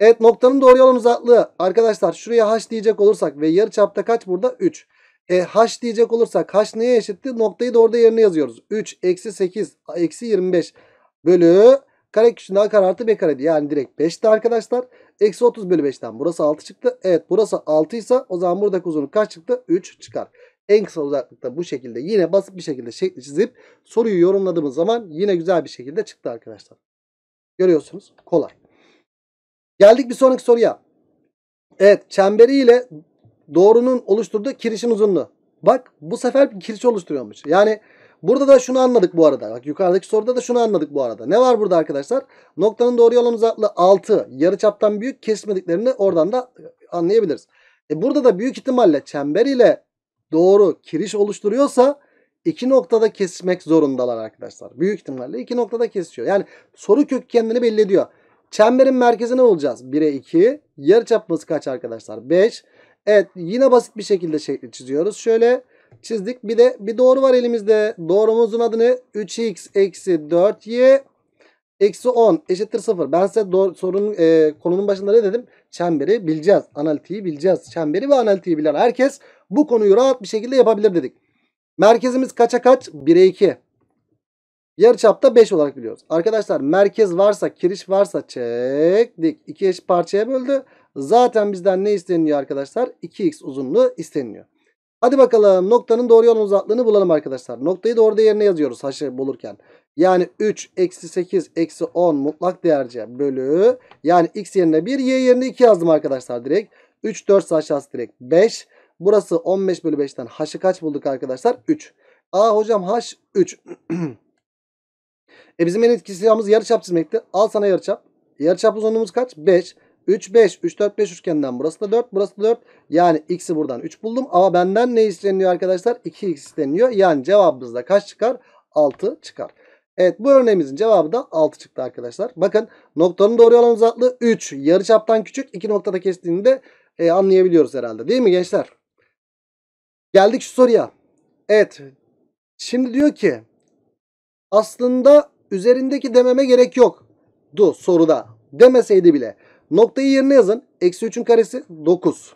Evet noktanın doğru yan uzaklığı. Arkadaşlar şuraya h diyecek olursak ve yarı çapta kaç burada? 3. E h diyecek olursak h neye eşitti? Noktayı da orada yerine yazıyoruz. 3 eksi 8 eksi 25 bölü kare küçüğünde a kare artı b kareydi. Yani direkt 5'ti arkadaşlar. Eksi 30 bölü 5'ten burası 6 çıktı. Evet burası 6 ise o zaman buradaki uzunluk kaç çıktı? 3 çıkar. En kısa uzaklıkta bu şekilde yine basit bir şekilde şekli çizip soruyu yorumladığımız zaman yine güzel bir şekilde çıktı arkadaşlar. Görüyorsunuz kolay. Geldik bir sonraki soruya. Evet çemberi ile doğrunun oluşturduğu kirişin uzunluğu. Bak bu sefer bir kiriş oluşturuyormuş. Yani burada da şunu anladık bu arada. Bak yukarıdaki soruda da şunu anladık bu arada. Ne var burada arkadaşlar? Noktanın doğru olan uzaklığı 6. Yarıçaptan büyük kesmediklerini oradan da anlayabiliriz. E burada da büyük ihtimalle çember ile doğru kiriş oluşturuyorsa iki noktada kesmek zorundalar arkadaşlar. Büyük ihtimalle iki noktada kesiyor. Yani soru kök kendini belli ediyor. Çemberin merkezini olacağız? 1'e 2. Yarıçapımız kaç arkadaşlar? 5. Evet yine basit bir şekilde şekli çiziyoruz. Şöyle çizdik. Bir de bir doğru var elimizde. Doğrumuzun adını 3x eksi 4y eksi 10 eşittir 0. Ben size doğru, sorunun e, konunun başında ne dedim? Çemberi bileceğiz. Analitiği bileceğiz. Çemberi ve analitiği bilen herkes bu konuyu rahat bir şekilde yapabilir dedik. Merkezimiz kaça kaç? 1'e 2. Yarıçapta 5 olarak biliyoruz. Arkadaşlar merkez varsa, kiriş varsa çektik. 2 eşit parçaya böldü. Zaten bizden ne isteniyor arkadaşlar? 2x uzunluğu isteniyor. Hadi bakalım noktanın doğru yol uzaklığını bulalım arkadaşlar. Noktayı doğru yerine yazıyoruz haşı bulurken. Yani 3 eksi 8 eksi 10 mutlak değerce bölü. Yani x yerine 1 y yerine 2 yazdım arkadaşlar direkt. 3 4 aşağısı direkt 5. Burası 15 bölü 5'ten haşı kaç bulduk arkadaşlar? 3. Aa hocam haş 3. e bizim en etkisi yarı çap çizmekti. Al sana yarı çap. Yarı çap uzunluğumuz kaç? 5. 3, 5. 3, 4, 5 üçgeninden burası da 4. Burası da 4. Yani x'i buradan 3 buldum. Ama benden ne isteniyor arkadaşlar? 2x isteniyor. Yani cevabımızda kaç çıkar? 6 çıkar. Evet bu örneğimizin cevabı da 6 çıktı arkadaşlar. Bakın noktanın doğru yalan uzaklığı 3. Yarıçaptan küçük. 2 noktada kestiğini de e, anlayabiliyoruz herhalde. Değil mi gençler? Geldik şu soruya. Evet. Şimdi diyor ki aslında üzerindeki dememe gerek yok. Du soruda demeseydi bile Noktayı yerine yazın. Eksi 3'ün karesi 9.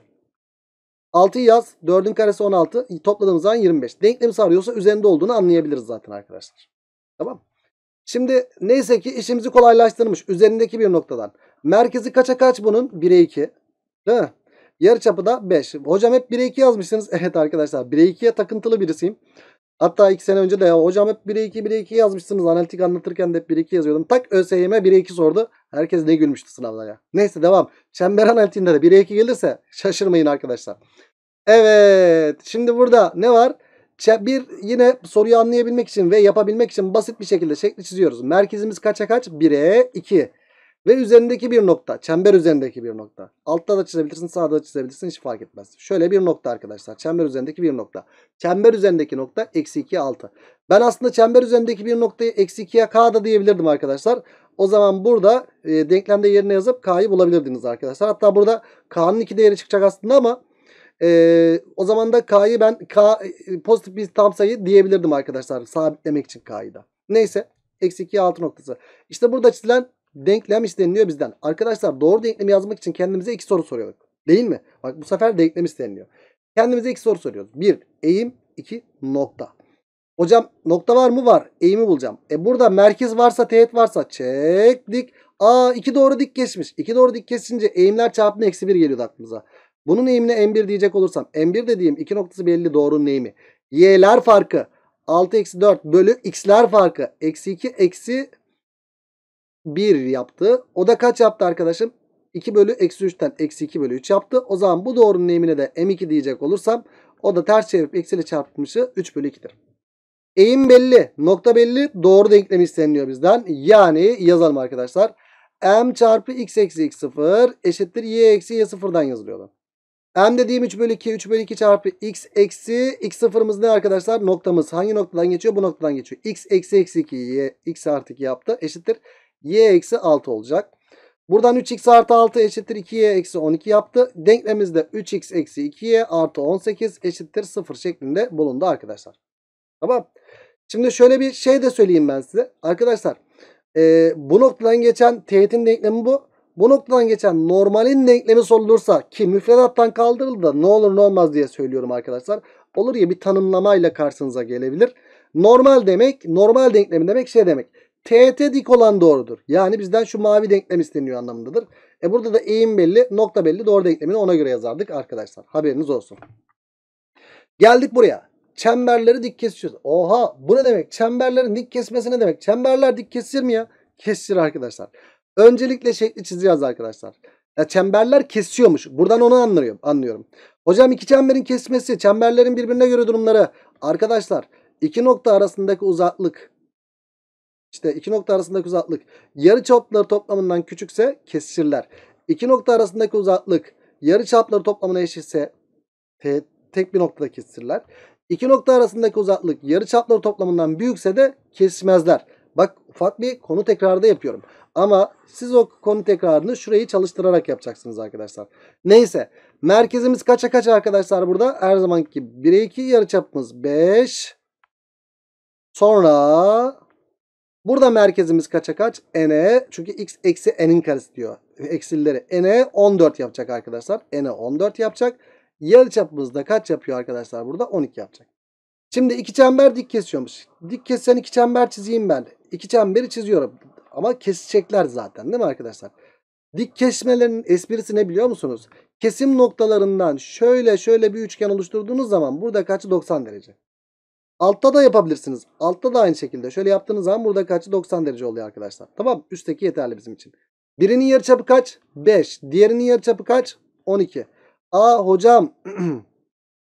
6'yı yaz. 4'ün karesi 16. Topladığımız zaman 25. Denklemi sağlıyorsa üzerinde olduğunu anlayabiliriz zaten arkadaşlar. Tamam Şimdi neyse ki işimizi kolaylaştırmış. Üzerindeki bir noktadan. Merkezi kaça kaç bunun? 1'e 2. Değil mi? Yarıçapı da 5. Hocam hep 1'e 2 yazmışsınız. Evet arkadaşlar 1'e 2'ye takıntılı birisiyim. Hatta 2 sene önce de ya hocam hep 1'e 2 1'e 2 yazmışsınız. Analitik anlatırken de hep 1'e 2 yazıyordum. Tak ÖSYM 1'e 2 sordu. Herkes ne gülmüştü sınavda ya. Neyse devam. Çember analitiğinde de 1'e 2 gelirse şaşırmayın arkadaşlar. Evet. Şimdi burada ne var? Bir yine soruyu anlayabilmek için ve yapabilmek için basit bir şekilde şekli çiziyoruz. Merkezimiz kaça kaç? 1'e 2. Ve üzerindeki bir nokta. Çember üzerindeki bir nokta. Altta da çizebilirsin, sağda da çizebilirsin. Hiç fark etmez. Şöyle bir nokta arkadaşlar. Çember üzerindeki bir nokta. Çember üzerindeki nokta eksi 2, 6. Ben aslında çember üzerindeki bir noktayı eksi 2'ye k da diyebilirdim arkadaşlar. O zaman burada e, denklemde yerine yazıp k'yı bulabilirdiniz arkadaşlar. Hatta burada k'nın 2 değeri çıkacak aslında ama e, o zaman da K'yı ben K e, pozitif bir tam sayı diyebilirdim arkadaşlar. Sabitlemek için K'yı da. Neyse. Eksi 2 6 noktası. İşte burada çizilen denklem isteniliyor bizden. Arkadaşlar doğru denklemi yazmak için kendimize iki soru soruyorduk. Değil mi? Bak bu sefer denklem isteniliyor. Kendimize iki soru soruyoruz. Bir eğim, iki nokta. Hocam nokta var mı? Var. Eğimi bulacağım. E burada merkez varsa, teğet varsa çektik. Aa iki doğru dik geçmiş. İki doğru dik kesince eğimler çarpımı eksi bir geliyor aklımıza. Bunun eğimine M1 diyecek olursam M1 dediğim iki noktası belli doğrunun eğimi. Y'ler farkı 6 eksi 4 bölü x'ler farkı eksi 2 eksi 1 yaptı. O da kaç yaptı arkadaşım? 2 bölü eksi 3'ten eksi 2 bölü 3 yaptı. O zaman bu doğrunun eğimine de m2 diyecek olursam o da ters çevirip eksiyle çarpmışı 3 bölü 2'dir. Eğim belli. Nokta belli. Doğru denklem isteniyor bizden. Yani yazalım arkadaşlar. m çarpı x eksi x sıfır eşittir y eksi y sıfırdan yazılıyordu. m dediğim 3 bölü 2. 3 bölü 2 çarpı x eksi x sıfırımız ne arkadaşlar? Noktamız hangi noktadan geçiyor? Bu noktadan geçiyor. x eksi eksi 2 y x artık yaptı. Eşittir y eksi 6 olacak. Buradan 3x artı 6 eşittir 2y eksi 12 yaptı. Denklemimizde 3x eksi 2y artı 18 eşittir 0 şeklinde bulundu arkadaşlar. Tamam. Şimdi şöyle bir şey de söyleyeyim ben size. Arkadaşlar e, bu noktadan geçen teğetin denklemi bu. Bu noktadan geçen normalin denklemi sorulursa ki müfredattan kaldırıldı da ne olur ne olmaz diye söylüyorum arkadaşlar. Olur ya bir tanımlamayla karşınıza gelebilir. Normal demek normal denklemi demek şey demek. TT dik olan doğrudur. Yani bizden şu mavi denklem isteniyor anlamındadır. E burada da eğim belli, nokta belli. Doğru denklemini ona göre yazardık arkadaşlar. Haberiniz olsun. Geldik buraya. Çemberleri dik kesiyoruz. Oha bu ne demek? Çemberlerin dik kesmesi ne demek? Çemberler dik kesir mi ya? Kesir arkadaşlar. Öncelikle şekli çizeceğiz arkadaşlar. Ya çemberler kesiyormuş. Buradan onu anlıyorum. anlıyorum. Hocam iki çemberin kesmesi, çemberlerin birbirine göre durumları. Arkadaşlar iki nokta arasındaki uzaklık işte iki nokta arasındaki uzaklık yarı çapları toplamından küçükse kesişirler. İki nokta arasındaki uzaklık yarı çapları toplamına eşitse te, tek bir noktada kesişirler. İki nokta arasındaki uzaklık yarı çapları toplamından büyükse de kesişmezler. Bak ufak bir konu tekrarda yapıyorum. Ama siz o konu tekrarını şurayı çalıştırarak yapacaksınız arkadaşlar. Neyse merkezimiz kaça kaç arkadaşlar burada? Her zamanki 1'e 2 çapımız 5. Sonra Burada merkezimiz kaça kaç? n'e. Çünkü x eksi n'in karesi diyor. Eksilileri. n'e 14 yapacak arkadaşlar. n'e 14 yapacak. Yarıçapımızda kaç yapıyor arkadaşlar burada? 12 yapacak. Şimdi iki çember dik kesiyormuş. Dik kesen iki çember çizeyim ben. İki çemberi çiziyorum. Ama kesecekler zaten değil mi arkadaşlar? Dik kesmelerin esprisi ne biliyor musunuz? Kesim noktalarından şöyle şöyle bir üçgen oluşturduğunuz zaman burada kaçı 90 derece. Altta da yapabilirsiniz. Altta da aynı şekilde. Şöyle yaptığınız zaman burada kaçı 90 derece oluyor arkadaşlar. Tamam üstteki yeterli bizim için. Birinin yarıçapı kaç? 5. Diğerinin yarıçapı kaç? 12. Aa hocam.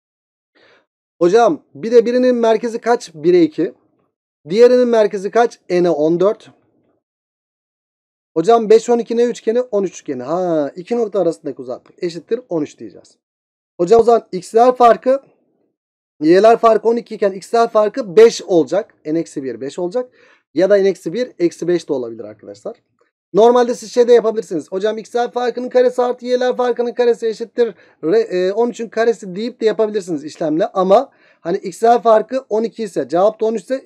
hocam bir de birinin merkezi kaç? 1'e 2. Diğerinin merkezi kaç? N'e 14. Hocam 5 12 ne üçgeni? 13 üçgeni. Ha iki nokta arasındaki uzaklık eşittir 13 diyeceğiz. Hocam o zaman x'ler farkı Y'ler farkı 12 iken x'ler farkı 5 olacak. n-1 5 olacak. Ya da n-1 eksi 5 de olabilir arkadaşlar. Normalde siz şey de yapabilirsiniz. Hocam x'ler farkının karesi artı y'ler farkının karesi eşittir. Re, e, 13'ün karesi deyip de yapabilirsiniz işlemle. Ama hani x'ler farkı 12 ise cevap da 13 ise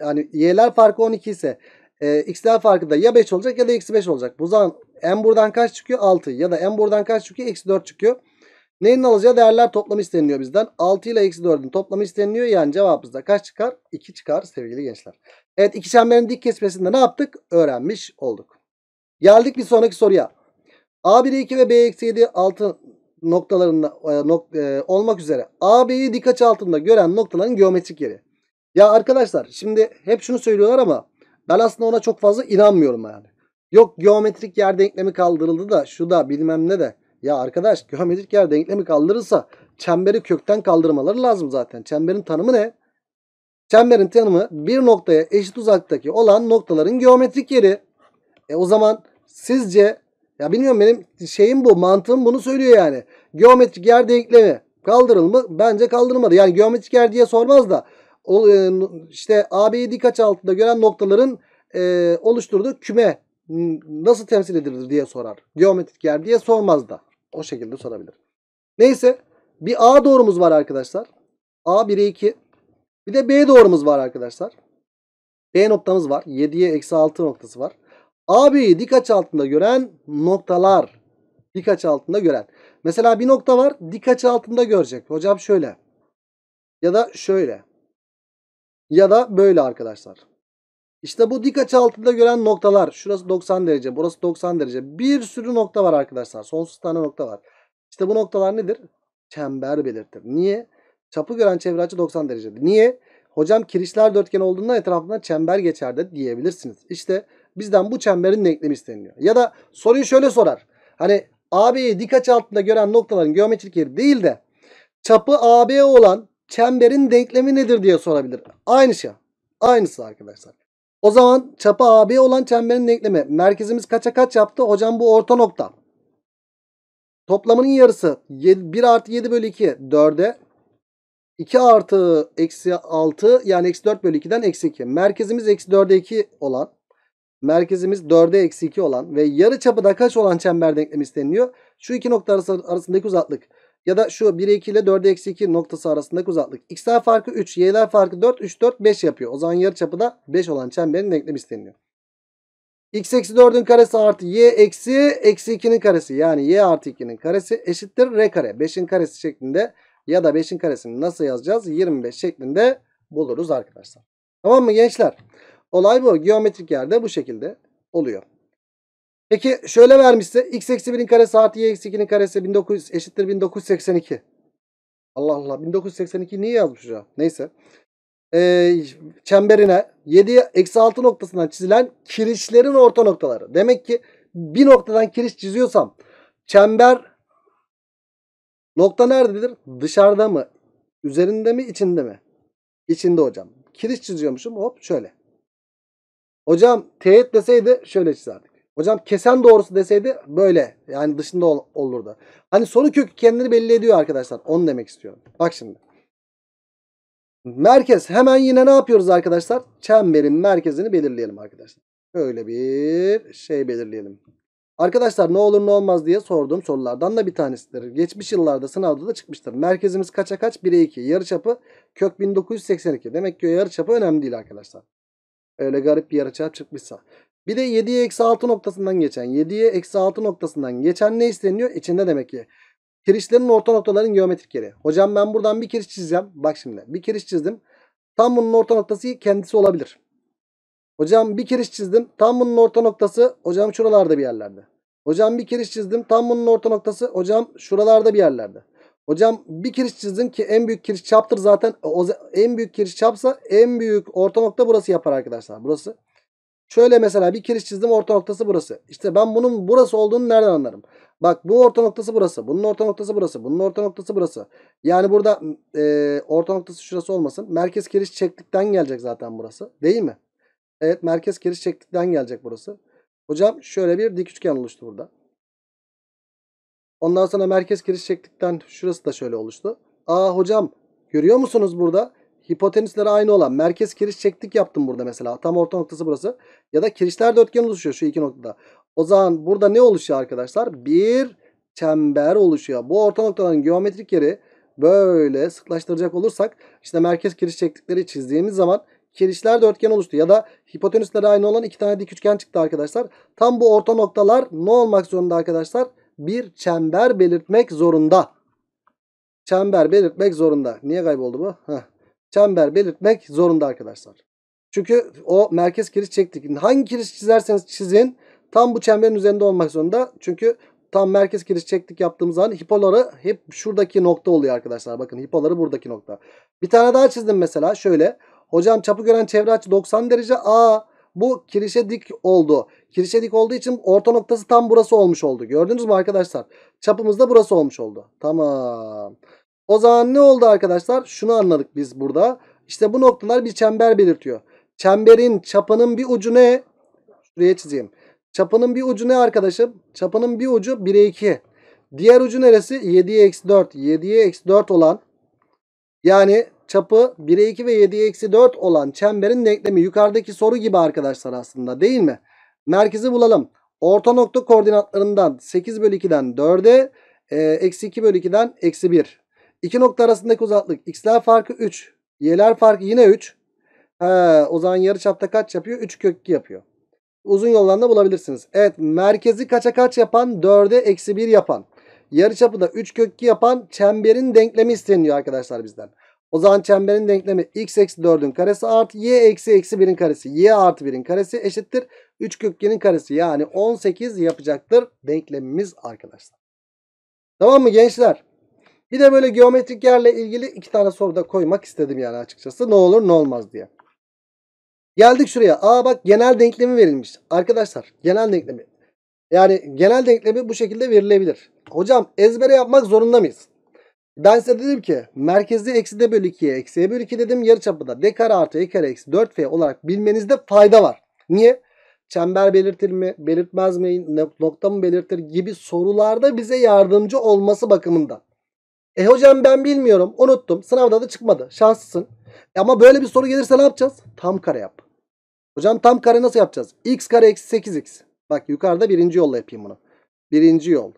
yani y'ler farkı 12 ise e, x'ler farkı da ya 5 olacak ya da eksi 5 olacak. Bu zaman m buradan kaç çıkıyor? 6 ya da m buradan kaç çıkıyor? Eksi 4 çıkıyor. Neyin alacağı değerler toplamı isteniliyor bizden. 6 ile eksi 4'ün toplamı isteniliyor. Yani cevabımızda kaç çıkar? 2 çıkar sevgili gençler. Evet iki çemberin dik kesmesinde ne yaptık? Öğrenmiş olduk. Geldik bir sonraki soruya. a 1, 2 ve b eksi 7 6 noktalarında e, nok, e, olmak üzere AB'yi dik açı altında gören noktaların geometrik yeri. Ya arkadaşlar şimdi hep şunu söylüyorlar ama ben aslında ona çok fazla inanmıyorum yani. Yok geometrik yer denklemi kaldırıldı da şu da bilmem ne de. Ya arkadaş geometrik yer denklemi kaldırırsa çemberi kökten kaldırmaları lazım zaten. Çemberin tanımı ne? Çemberin tanımı bir noktaya eşit uzaktaki olan noktaların geometrik yeri. E o zaman sizce ya bilmiyorum benim şeyim bu mantığım bunu söylüyor yani. Geometrik yer denklemi kaldırılma bence kaldırılmadı. Yani geometrik yer diye sormaz da o, e, işte AB'yi dik açı altında gören noktaların e, oluşturduğu küme nasıl temsil edilir diye sorar. Geometrik yer diye sormaz da. O şekilde sorabilir. Neyse bir A doğrumuz var arkadaşlar. A 1'e 2. Bir de B doğrumuz var arkadaşlar. B noktamız var. 7'ye eksi 6 noktası var. A AB'yi dik açı altında gören noktalar. Dik açı altında gören. Mesela bir nokta var. Dik açı altında görecek. Hocam şöyle. Ya da şöyle. Ya da böyle arkadaşlar. İşte bu dik açı altında gören noktalar. Şurası 90 derece. Burası 90 derece. Bir sürü nokta var arkadaşlar. Sonsuz tane nokta var. İşte bu noktalar nedir? Çember belirtir. Niye? Çapı gören çevre açı 90 derecedir. Niye? Hocam kirişler dörtgen olduğunda etrafında çember geçer de diyebilirsiniz. İşte bizden bu çemberin denklemi isteniyor. Ya da soruyu şöyle sorar. Hani AB'yi dik açı altında gören noktaların geometrik yeri değil de çapı AB olan çemberin denklemi nedir diye sorabilir. Aynı şey. Aynısı arkadaşlar. O zaman çapı AB olan çemberin denklemi. Merkezimiz kaça kaç yaptı? Hocam bu orta nokta. Toplamının yarısı 1 artı 7 bölü 2 4'e 2 artı eksi 6 yani eksi 4 bölü 2'den eksi 2. Merkezimiz eksi 4'e 2 olan merkezimiz 4'e eksi 2 olan ve yarı çapı da kaç olan çember denklemi isteniliyor? Şu iki nokta arası, arasındaki uzaklık ya da şu 1'e 2 ile 4'e eksi 2 noktası arasındaki uzaklık. X'ler farkı 3, Y'ler farkı 4, 3, 4, 5 yapıyor. O zaman yarıçapı da 5 olan çemberin denklemi isteniyor. X eksi 4'ün karesi artı Y eksi eksi 2'nin karesi yani Y artı 2'nin karesi eşittir R kare. 5'in karesi şeklinde ya da 5'in karesini nasıl yazacağız? 25 şeklinde buluruz arkadaşlar. Tamam mı gençler? Olay bu. Geometrik yerde bu şekilde oluyor. Peki şöyle vermişse x eksi 1'in karesi artı y eksi 2'nin karesi 1900 eşittir 1982. Allah Allah 1982 niye yazmış ya? Neyse. Ee, çemberine 7 eksi 6 noktasından çizilen kirişlerin orta noktaları. Demek ki bir noktadan kiriş çiziyorsam çember nokta nerededir? Dışarıda mı? Üzerinde mi? İçinde mi? İçinde hocam. Kiriş çiziyormuşum. Hop şöyle. Hocam teğet deseydi şöyle çizerdi. Hocam kesen doğrusu deseydi böyle. Yani dışında ol, olurdu. Hani soru kökü kendini belli ediyor arkadaşlar. Onu demek istiyorum. Bak şimdi. Merkez. Hemen yine ne yapıyoruz arkadaşlar? Çemberin merkezini belirleyelim arkadaşlar. Öyle bir şey belirleyelim. Arkadaşlar ne olur ne olmaz diye sorduğum sorulardan da bir tanesidir. Geçmiş yıllarda sınavda da çıkmıştır. Merkezimiz kaça kaç? 1'e 2. Yarıçapı kök 1982. Demek ki yarıçapı önemli değil arkadaşlar. Öyle garip bir yarıçap çıkmışsa. Bir de 7'ye eksi 6 noktasından geçen. 7'ye eksi 6 noktasından geçen ne isteniyor? İçinde demek ki. Kirişlerin orta noktaların geometrik yeri. Hocam ben buradan bir kiriş çizeceğim. Bak şimdi bir kiriş çizdim. Tam bunun orta noktası kendisi olabilir. Hocam bir kiriş çizdim. Tam bunun orta noktası hocam şuralarda bir yerlerde. Hocam bir kiriş çizdim. Tam bunun orta noktası hocam şuralarda bir yerlerde. Hocam bir kiriş çizdim ki en büyük kiriş çaptır zaten. O, en büyük kiriş çapsa en büyük orta nokta burası yapar arkadaşlar. Burası. Şöyle mesela bir kiriş çizdim orta noktası burası. İşte ben bunun burası olduğunu nereden anlarım? Bak bu orta noktası burası. Bunun orta noktası burası. Bunun orta noktası burası. Yani burada e, orta noktası şurası olmasın. Merkez kiriş çektikten gelecek zaten burası. Değil mi? Evet merkez kiriş çektikten gelecek burası. Hocam şöyle bir dik üçgen oluştu burada. Ondan sonra merkez kiriş çektikten şurası da şöyle oluştu. Aa hocam görüyor musunuz burada? hipotenüsleri aynı olan merkez kiriş çektik yaptım burada mesela. Tam orta noktası burası. Ya da kirişler dörtgen oluşuyor şu iki noktada. O zaman burada ne oluşuyor arkadaşlar? Bir çember oluşuyor. Bu orta noktaların geometrik yeri böyle sıklaştıracak olursak işte merkez kiriş çektikleri çizdiğimiz zaman kirişler dörtgen oluştu. Ya da hipotenüsleri aynı olan iki tane dik üçgen çıktı arkadaşlar. Tam bu orta noktalar ne olmak zorunda arkadaşlar? Bir çember belirtmek zorunda. Çember belirtmek zorunda. Niye kayboldu bu? Heh çember belirtmek zorunda arkadaşlar. Çünkü o merkez kiriş çektik. Hangi kiriş çizerseniz çizin tam bu çemberin üzerinde olmak zorunda. Çünkü tam merkez kiriş çektik yaptığımız zaman hipoları hep şuradaki nokta oluyor arkadaşlar. Bakın hipoları buradaki nokta. Bir tane daha çizdim mesela şöyle. Hocam çapı gören çevre açı 90 derece. Aa bu kirişe dik oldu. Kirişe dik olduğu için orta noktası tam burası olmuş oldu. Gördünüz mü arkadaşlar? Çapımız da burası olmuş oldu. Tamam. O zaman ne oldu arkadaşlar? Şunu anladık biz burada. İşte bu noktalar bir çember belirtiyor. Çemberin çapının bir ucu ne? Şuraya çizeyim. Çapının bir ucu ne arkadaşım? Çapının bir ucu 1'e 2. Diğer ucu neresi? 7'ye eksi 4. 7'ye eksi 4 olan yani çapı 1'e 2 ve 7'ye eksi 4 olan çemberin denklemi yukarıdaki soru gibi arkadaşlar aslında değil mi? Merkezi bulalım. Orta nokta koordinatlarından 8 bölü 2'den 4'e eksi 2 bölü 2'den eksi 1. İki nokta arasındaki uzaklık. X'ler farkı 3. Y'ler farkı yine 3. He, o zaman yarı çapta kaç yapıyor? 3 kök 2 yapıyor. Uzun yoldan da bulabilirsiniz. Evet merkezi kaça kaç yapan? 4'e eksi 1 yapan. Yarı çapı da 3 kök 2 yapan çemberin denklemi isteniyor arkadaşlar bizden. O zaman çemberin denklemi x eksi 4'ün karesi artı y eksi eksi 1'in karesi. y artı 1'in karesi eşittir. 3 kök 2'nin karesi yani 18 yapacaktır denklemimiz arkadaşlar. Tamam mı gençler? Bir de böyle geometrik yerle ilgili iki tane soru da koymak istedim yani açıkçası. Ne olur ne olmaz diye. Geldik şuraya. Aa bak genel denklemi verilmiş. Arkadaşlar genel denklemi. Yani genel denklemi bu şekilde verilebilir. Hocam ezbere yapmak zorunda mıyız? Ben size dedim ki merkezi eksi de bölü 2'ye eksi e bölü 2 dedim. Yarıçapı da d kare artı e kare eksi 4f olarak bilmenizde fayda var. Niye? Çember belirtir mi, belirtmez mi, nokta mı belirtir gibi sorularda bize yardımcı olması bakımından. E hocam ben bilmiyorum. Unuttum. Sınavda da çıkmadı. Şanslısın. E ama böyle bir soru gelirse ne yapacağız? Tam kare yap. Hocam tam kare nasıl yapacağız? x kare eksi 8x. Bak yukarıda birinci yolla yapayım bunu. Birinci yol.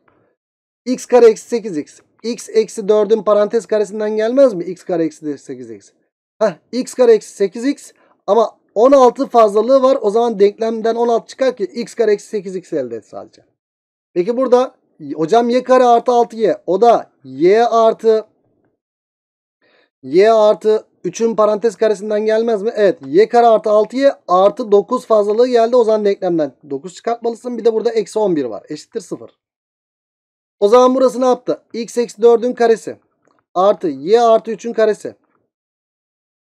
x kare eksi 8x. x eksi 4'ün parantez karesinden gelmez mi? x kare eksi 8x. Heh, x kare eksi 8x ama 16 fazlalığı var. O zaman denklemden 16 çıkar ki x kare eksi 8x elde et sadece. Peki burada hocam y kare artı 6y. O da y artı y artı 3'ün parantez karesinden gelmez mi? Evet. Y kare artı 6y artı 9 fazlalığı geldi o zaman denklemden. 9 çıkartmalısın. Bir de burada eksi 11 var. Eşittir 0. O zaman burası ne yaptı? x eksi 4'ün karesi artı y artı 3'ün karesi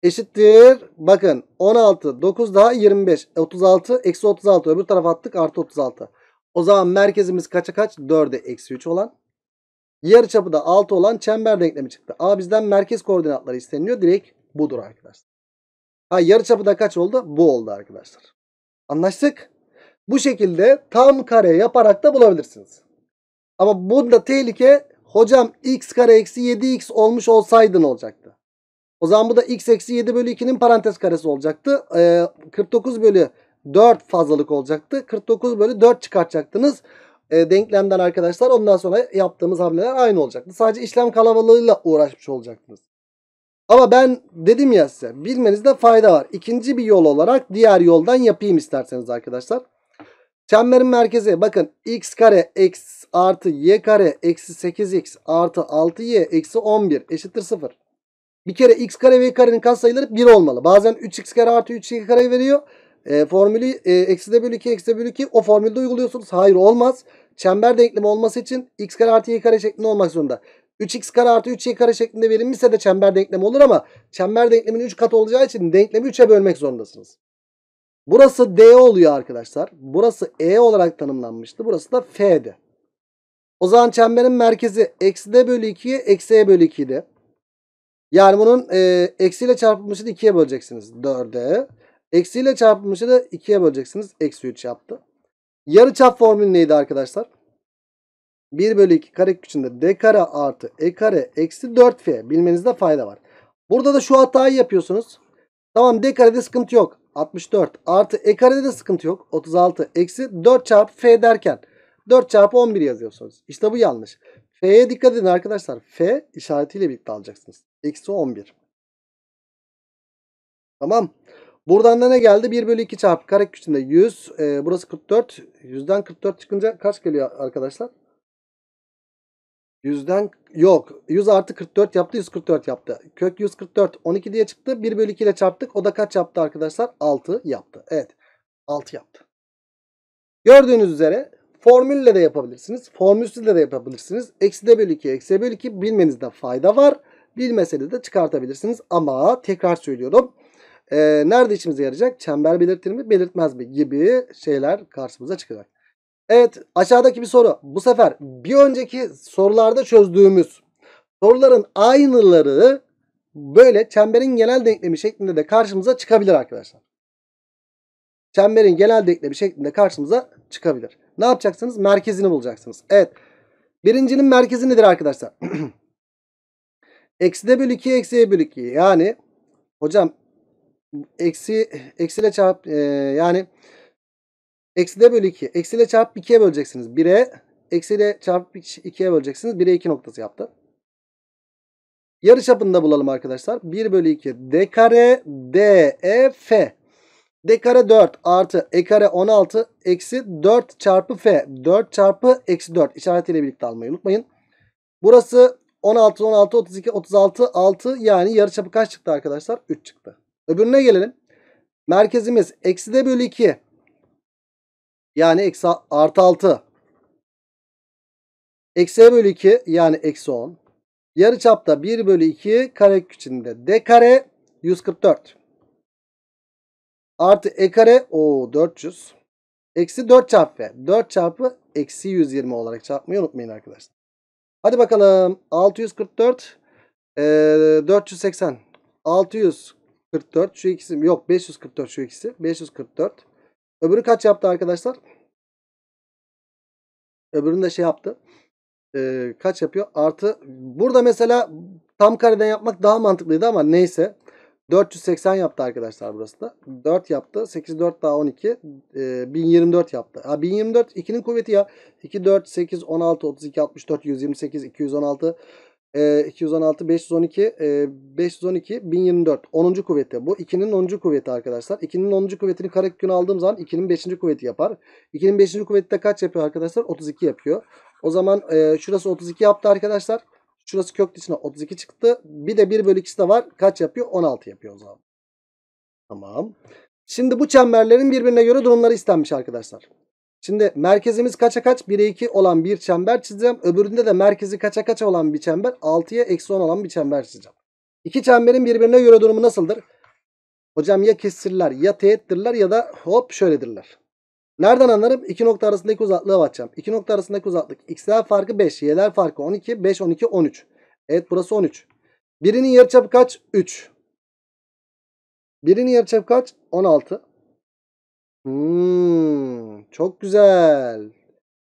eşittir. Bakın 16, 9 daha 25, 36, e eksi 36 öbür tarafa attık artı 36. O zaman merkezimiz kaça kaç? 4'e eksi 3 olan. Yarıçapı da 6 olan çember denklemi çıktı. A bizden merkez koordinatları isteniyor, Direkt budur arkadaşlar. Ha yarıçapı da kaç oldu? Bu oldu arkadaşlar. Anlaştık. Bu şekilde tam kare yaparak da bulabilirsiniz. Ama bunda tehlike hocam x kare eksi 7x olmuş olsaydın olacaktı. O zaman bu da x eksi 7 bölü 2'nin parantez karesi olacaktı. Ee, 49 bölü 4 fazlalık olacaktı. 49 bölü 4 çıkartacaktınız. E, denklemden arkadaşlar ondan sonra yaptığımız hamleler aynı olacaktı. Sadece işlem kalabalığıyla uğraşmış olacaktınız. Ama ben dedim ya size bilmenizde fayda var. İkinci bir yol olarak diğer yoldan yapayım isterseniz arkadaşlar. Çemberin merkezi bakın x kare x artı y kare eksi 8x artı 6y eksi 11 eşittir 0. Bir kere x kare ve y karenin katsayıları 1 olmalı. Bazen 3x kare artı 3y kare veriyor. E, formülü e, eksi de bölü 2 eksi de bölü 2 o formülde uyguluyorsunuz. Hayır olmaz. Çember denklemi olması için x kare artı y kare şeklinde olmak zorunda. 3x kare artı 3y kare şeklinde verilmişse de çember denklemi olur ama çember denkleminin 3 katı olacağı için denklemi 3'e bölmek zorundasınız. Burası D oluyor arkadaşlar. Burası E olarak tanımlanmıştı. Burası da F'di. O zaman çemberin merkezi eksi D bölü 2'ye eksi E bölü 2'ydi. Yani bunun e, eksiyle çarpılmışını 2'ye böleceksiniz. 4'e. Eksiyle çarpılmışı da 2'ye böleceksiniz. Eksi 3 yaptı. Yarı çap formülü neydi arkadaşlar? 1 bölü 2 kare küçüğünde d kare artı e kare eksi 4f bilmenizde fayda var. Burada da şu hatayı yapıyorsunuz. Tamam d karede sıkıntı yok. 64 artı e karede de sıkıntı yok. 36 eksi 4 çarpı f derken 4 çarpı 11 yazıyorsunuz. İşte bu yanlış. F'ye dikkat edin arkadaşlar. F işaretiyle birlikte alacaksınız. Eksi 11. Tamam. Buradan da ne geldi? 1 bölü 2 çarpı kare küçüğünde 100. E, ee, burası 44. 100'den 44 çıkınca kaç geliyor arkadaşlar? 100'den yok. 100 artı 44 yaptı. 144 yaptı. Kök 144 12 diye çıktı. 1 bölü 2 ile çarptık. O da kaç yaptı arkadaşlar? 6 yaptı. Evet. 6 yaptı. Gördüğünüz üzere formülle de yapabilirsiniz. Formülsüzle de yapabilirsiniz. Eksi de bölü 2, eksi bölü 2 bilmenizde fayda var. Bilmeseniz de çıkartabilirsiniz. Ama tekrar söylüyorum e, nerede içimize yarayacak? Çember belirtir mi belirtmez mi gibi şeyler karşımıza çıkacak. Evet aşağıdaki bir soru. Bu sefer bir önceki sorularda çözdüğümüz soruların aynıları böyle çemberin genel denklemi şeklinde de karşımıza çıkabilir arkadaşlar. Çemberin genel denklemi şeklinde karşımıza çıkabilir. Ne yapacaksınız? Merkezini bulacaksınız. Evet. Birincinin merkezi nedir arkadaşlar? eksi de bölü 2 eksi e bölü 2. Yani hocam eksi eksiyle çarp e, yani eksi de bölü 2. Eksiyle çarp 2'ye böleceksiniz. 1'e eksiyle çarp 2'ye böleceksiniz. 1'e 2 noktası yaptı. Yarı çapını da bulalım arkadaşlar. 1 bölü 2. D kare D E F. D kare 4 artı E kare 16 eksi 4 çarpı F. 4 çarpı eksi 4 işaretiyle birlikte almayı unutmayın. Burası 16, 16, 32, 36, 6 yani yarı çapı kaç çıktı arkadaşlar? 3 çıktı. Öbürüne gelelim. Merkezimiz eksi de bölü 2. Yani eksi artı 6. Eksi e bölü 2 yani eksi 10. Yarı çapta 1 bölü 2 kare içinde d kare 144. Artı e kare o 400. Eksi 4 çarpı 4 çarpı eksi 120 olarak çarpmayı unutmayın arkadaşlar. Hadi bakalım 644 e, 480 600 44 şu ikisi Yok 544 şu ikisi. 544. Öbürü kaç yaptı arkadaşlar? de şey yaptı. Ee, kaç yapıyor? Artı burada mesela tam kareden yapmak daha mantıklıydı ama neyse. 480 yaptı arkadaşlar burası da. 4 yaptı. 8 4 daha 12. E, 1024 yaptı. Ha, 1024 2'nin kuvveti ya. 2 4 8 16 32 64 128 216 e, 216, 512, e, 512, 1024. 10. kuvveti. Bu 2'nin 10. kuvveti arkadaşlar. 2'nin 10. kuvvetini karekökünü aldığım zaman 2'nin 5. kuvveti yapar. 2'nin 5. kuvveti de kaç yapıyor arkadaşlar? 32 yapıyor. O zaman e, şurası 32 yaptı arkadaşlar. Şurası kök dışına 32 çıktı. Bir de 1 bölü 2'si de var. Kaç yapıyor? 16 yapıyor o zaman. Tamam. Şimdi bu çemberlerin birbirine göre durumları istenmiş arkadaşlar. Şimdi merkezimiz kaça kaç? 1'e 2 olan bir çember çizeceğim. Öbüründe de merkezi kaça kaç olan bir çember? 6'ya eksi 10 olan bir çember çizeceğim. İki çemberin birbirine göre durumu nasıldır? Hocam ya kesirler ya teğettirler ya da hop şöyledirler. Nereden anlarım? İki nokta arasındaki uzaklığa bakacağım. İki nokta arasındaki uzaklık. X'ler farkı 5. Y'ler farkı 12. 5, 12, 13. Evet burası 13. Birinin yarıçapı kaç? 3. Birinin yarıçapı kaç? 16. Hmm, çok güzel.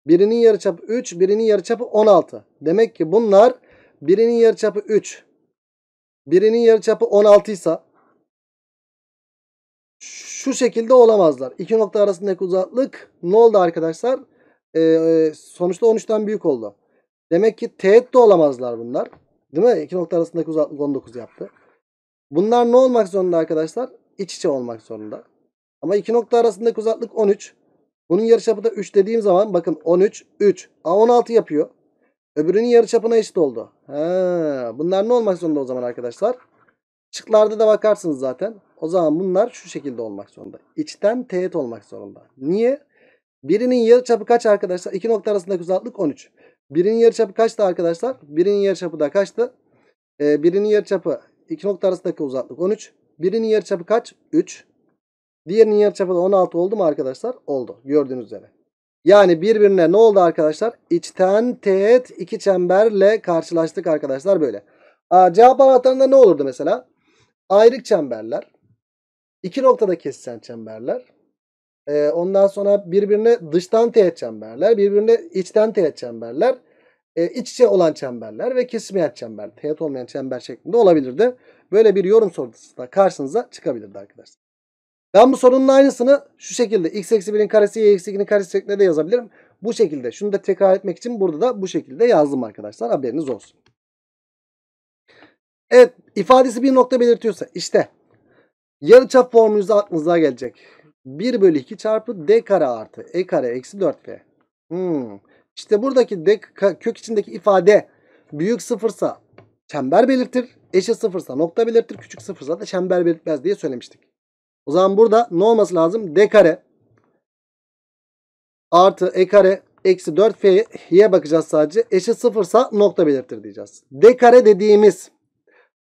Birinin yarıçapı 3, birinin yarıçapı 16. Demek ki bunlar birinin yarıçapı 3. Birinin yarıçapı 16 ise şu şekilde olamazlar. İki nokta arasındaki uzaklık ne oldu arkadaşlar? Ee, e, sonuçta 13'ten büyük oldu. Demek ki teğet de olamazlar bunlar. Değil mi? İki nokta arasındaki uzaklık 19 yaptı. Bunlar ne olmak zorunda arkadaşlar? İç içe olmak zorunda. Ama iki nokta arasındaki uzaklık 13. Bunun yarıçapı da 3 dediğim zaman bakın 13, 3. A 16 yapıyor. Öbürünün yarıçapına eşit oldu. Ha, bunlar ne olmak zorunda o zaman arkadaşlar? Şıklarda da bakarsınız zaten. O zaman bunlar şu şekilde olmak zorunda. İçten teğet olmak zorunda. Niye? Birinin yarıçapı kaç arkadaşlar? İki nokta arasındaki uzaklık 13. Birinin yarıçapı kaçtı arkadaşlar? Birinin yarıçapı da kaçtı? Ee, birinin yarıçapı iki nokta arasındaki uzaklık 13. Birinin yarıçapı kaç? 3. Diğerinin yarıçapı da 16 oldu mu arkadaşlar? Oldu. Gördüğünüz üzere. Yani birbirine ne oldu arkadaşlar? İçten teğet iki çemberle karşılaştık arkadaşlar böyle. Aa, cevap anahtarında ne olurdu mesela? Ayrık çemberler. iki noktada kesişen çemberler. Ee, ondan sonra birbirine dıştan teğet çemberler. Birbirine içten teğet çemberler. Ee, iç içe olan çemberler ve kesmeyen çember. Teğet olmayan çember şeklinde olabilirdi. Böyle bir yorum sorusu da karşınıza çıkabilirdi arkadaşlar. Ben bu sorunun aynısını şu şekilde x eksi 1'in karesi y eksi 2'nin karesi şeklinde de yazabilirim. Bu şekilde şunu da tekrar etmek için burada da bu şekilde yazdım arkadaşlar haberiniz olsun. Evet ifadesi bir nokta belirtiyorsa işte yarıçap formülünüzde aklınıza gelecek. 1 bölü 2 çarpı d kare artı e kare eksi 4f. Hmm. İşte buradaki d kök içindeki ifade büyük sıfırsa çember belirtir. Eşit sıfırsa nokta belirtir. Küçük sıfırsa da çember belirtmez diye söylemiştik. O zaman burada ne olması lazım? D kare artı E kare eksi 4 F'ye bakacağız sadece. Eşit sıfırsa nokta belirtir diyeceğiz. D kare dediğimiz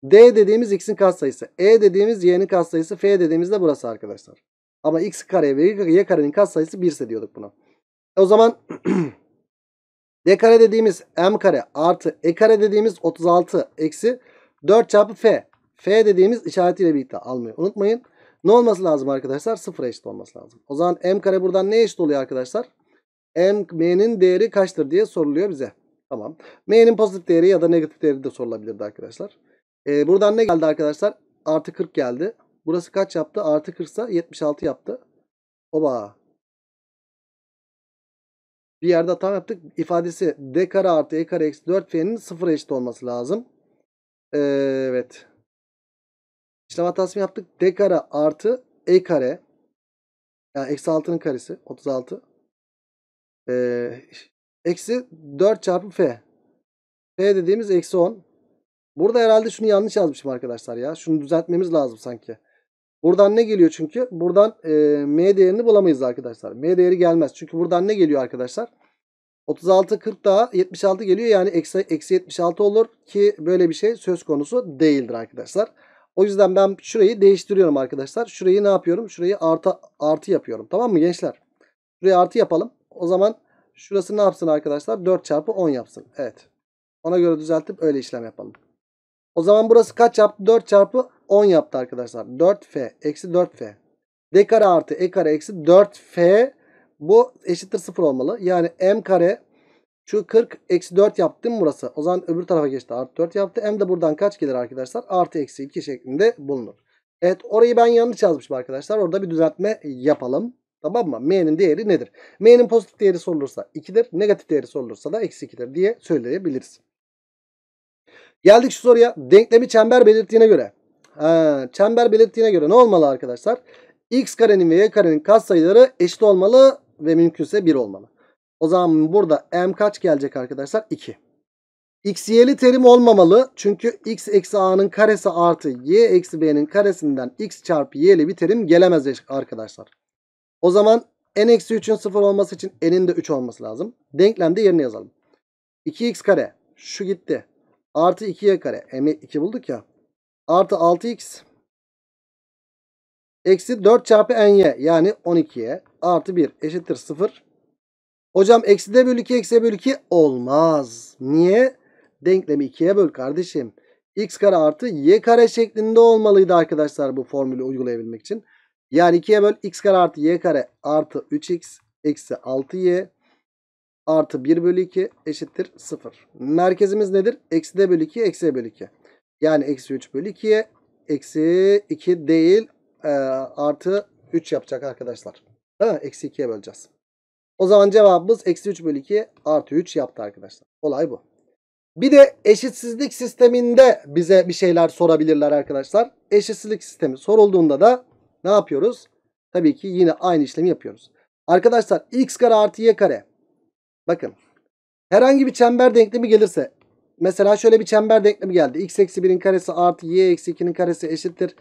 D dediğimiz x'in katsayısı. E dediğimiz y'nin katsayısı. F dediğimiz de burası arkadaşlar. Ama x kare ve y karenin katsayısı 1 ise diyorduk buna. E o zaman D kare dediğimiz M kare artı E kare dediğimiz 36 eksi 4 çarpı F. F dediğimiz işaretiyle birlikte almayı unutmayın. Ne olması lazım arkadaşlar? Sıfıra eşit olması lazım. O zaman m kare buradan ne eşit oluyor arkadaşlar? M, m'nin değeri kaçtır diye soruluyor bize. Tamam. M'nin pozitif değeri ya da negatif değeri de sorulabilirdi arkadaşlar. Ee, buradan ne geldi arkadaşlar? Artı 40 geldi. Burası kaç yaptı? Artı 40 ise 76 yaptı. Oba. Bir yerde tam yaptık. İfadesi d kare artı e kare eksi 4 f'nin sıfıra eşit olması lazım. Ee, evet. İşlem hatasını yaptık. D kare artı E kare. Yani eksi 6'nın karesi. 36. Ee, eksi 4 çarpı F. F dediğimiz eksi 10. Burada herhalde şunu yanlış yazmışım arkadaşlar ya. Şunu düzeltmemiz lazım sanki. Buradan ne geliyor çünkü? Buradan e, M değerini bulamayız arkadaşlar. M değeri gelmez. Çünkü buradan ne geliyor arkadaşlar? 36 40 daha 76 geliyor. Yani eksi, eksi 76 olur ki böyle bir şey söz konusu değildir arkadaşlar. O yüzden ben şurayı değiştiriyorum arkadaşlar. Şurayı ne yapıyorum? Şurayı artı, artı yapıyorum. Tamam mı gençler? Şurayı artı yapalım. O zaman şurası ne yapsın arkadaşlar? 4 çarpı 10 yapsın. Evet. Ona göre düzeltip öyle işlem yapalım. O zaman burası kaç yaptı? 4 çarpı 10 yaptı arkadaşlar. 4f eksi 4f. D kare artı E kare eksi 4f bu eşittir 0 olmalı. Yani m kare şu 40 eksi 4 yaptım burası. O zaman öbür tarafa geçti. Artı 4 yaptı. M de buradan kaç gelir arkadaşlar? Artı eksi 2 şeklinde bulunur. Evet orayı ben yanlış yazmışım arkadaşlar. Orada bir düzeltme yapalım. Tamam mı? M'nin değeri nedir? M'nin pozitif değeri sorulursa 2'dir. Negatif değeri sorulursa da eksi 2'dir diye söyleyebiliriz. Geldik şu soruya. Denklemi çember belirttiğine göre. Ha, çember belirttiğine göre ne olmalı arkadaşlar? X karenin ve Y karenin katsayıları eşit olmalı ve mümkünse 1 olmalı. O zaman burada m kaç gelecek arkadaşlar? 2. X y'li terim olmamalı. Çünkü x eksi a'nın karesi artı y eksi b'nin karesinden x çarpı y'li bir terim gelemez arkadaşlar. O zaman n eksi 3'ün 0 olması için n'in de 3 olması lazım. Denklemde yerine yazalım. 2x kare şu gitti. Artı 2y kare. M'i 2 bulduk ya. Artı 6x. Eksi 4 çarpı ny yani 12'ye artı 1 eşittir 0. Hocam eksi de bölü 2 eksi d bölü 2 olmaz. Niye? Denklemi 2'ye böl kardeşim. x kare artı y kare şeklinde olmalıydı arkadaşlar bu formülü uygulayabilmek için. Yani 2'ye böl x kare artı y kare artı 3x eksi 6y artı 1 bölü 2 eşittir 0. Merkezimiz nedir? Eksi de bölü 2 eksi d bölü 2. Yani eksi 3 bölü 2'ye eksi 2 değil e, artı 3 yapacak arkadaşlar. Ha, eksi 2'ye böleceğiz. O zaman cevabımız eksi 3 bölü 2 artı 3 yaptı arkadaşlar. Olay bu. Bir de eşitsizlik sisteminde bize bir şeyler sorabilirler arkadaşlar. Eşitsizlik sistemi sorulduğunda da ne yapıyoruz? Tabii ki yine aynı işlemi yapıyoruz. Arkadaşlar x kare artı y kare. Bakın herhangi bir çember denklemi gelirse. Mesela şöyle bir çember denklemi geldi. x eksi 1'in karesi artı y eksi 2'nin karesi eşittir.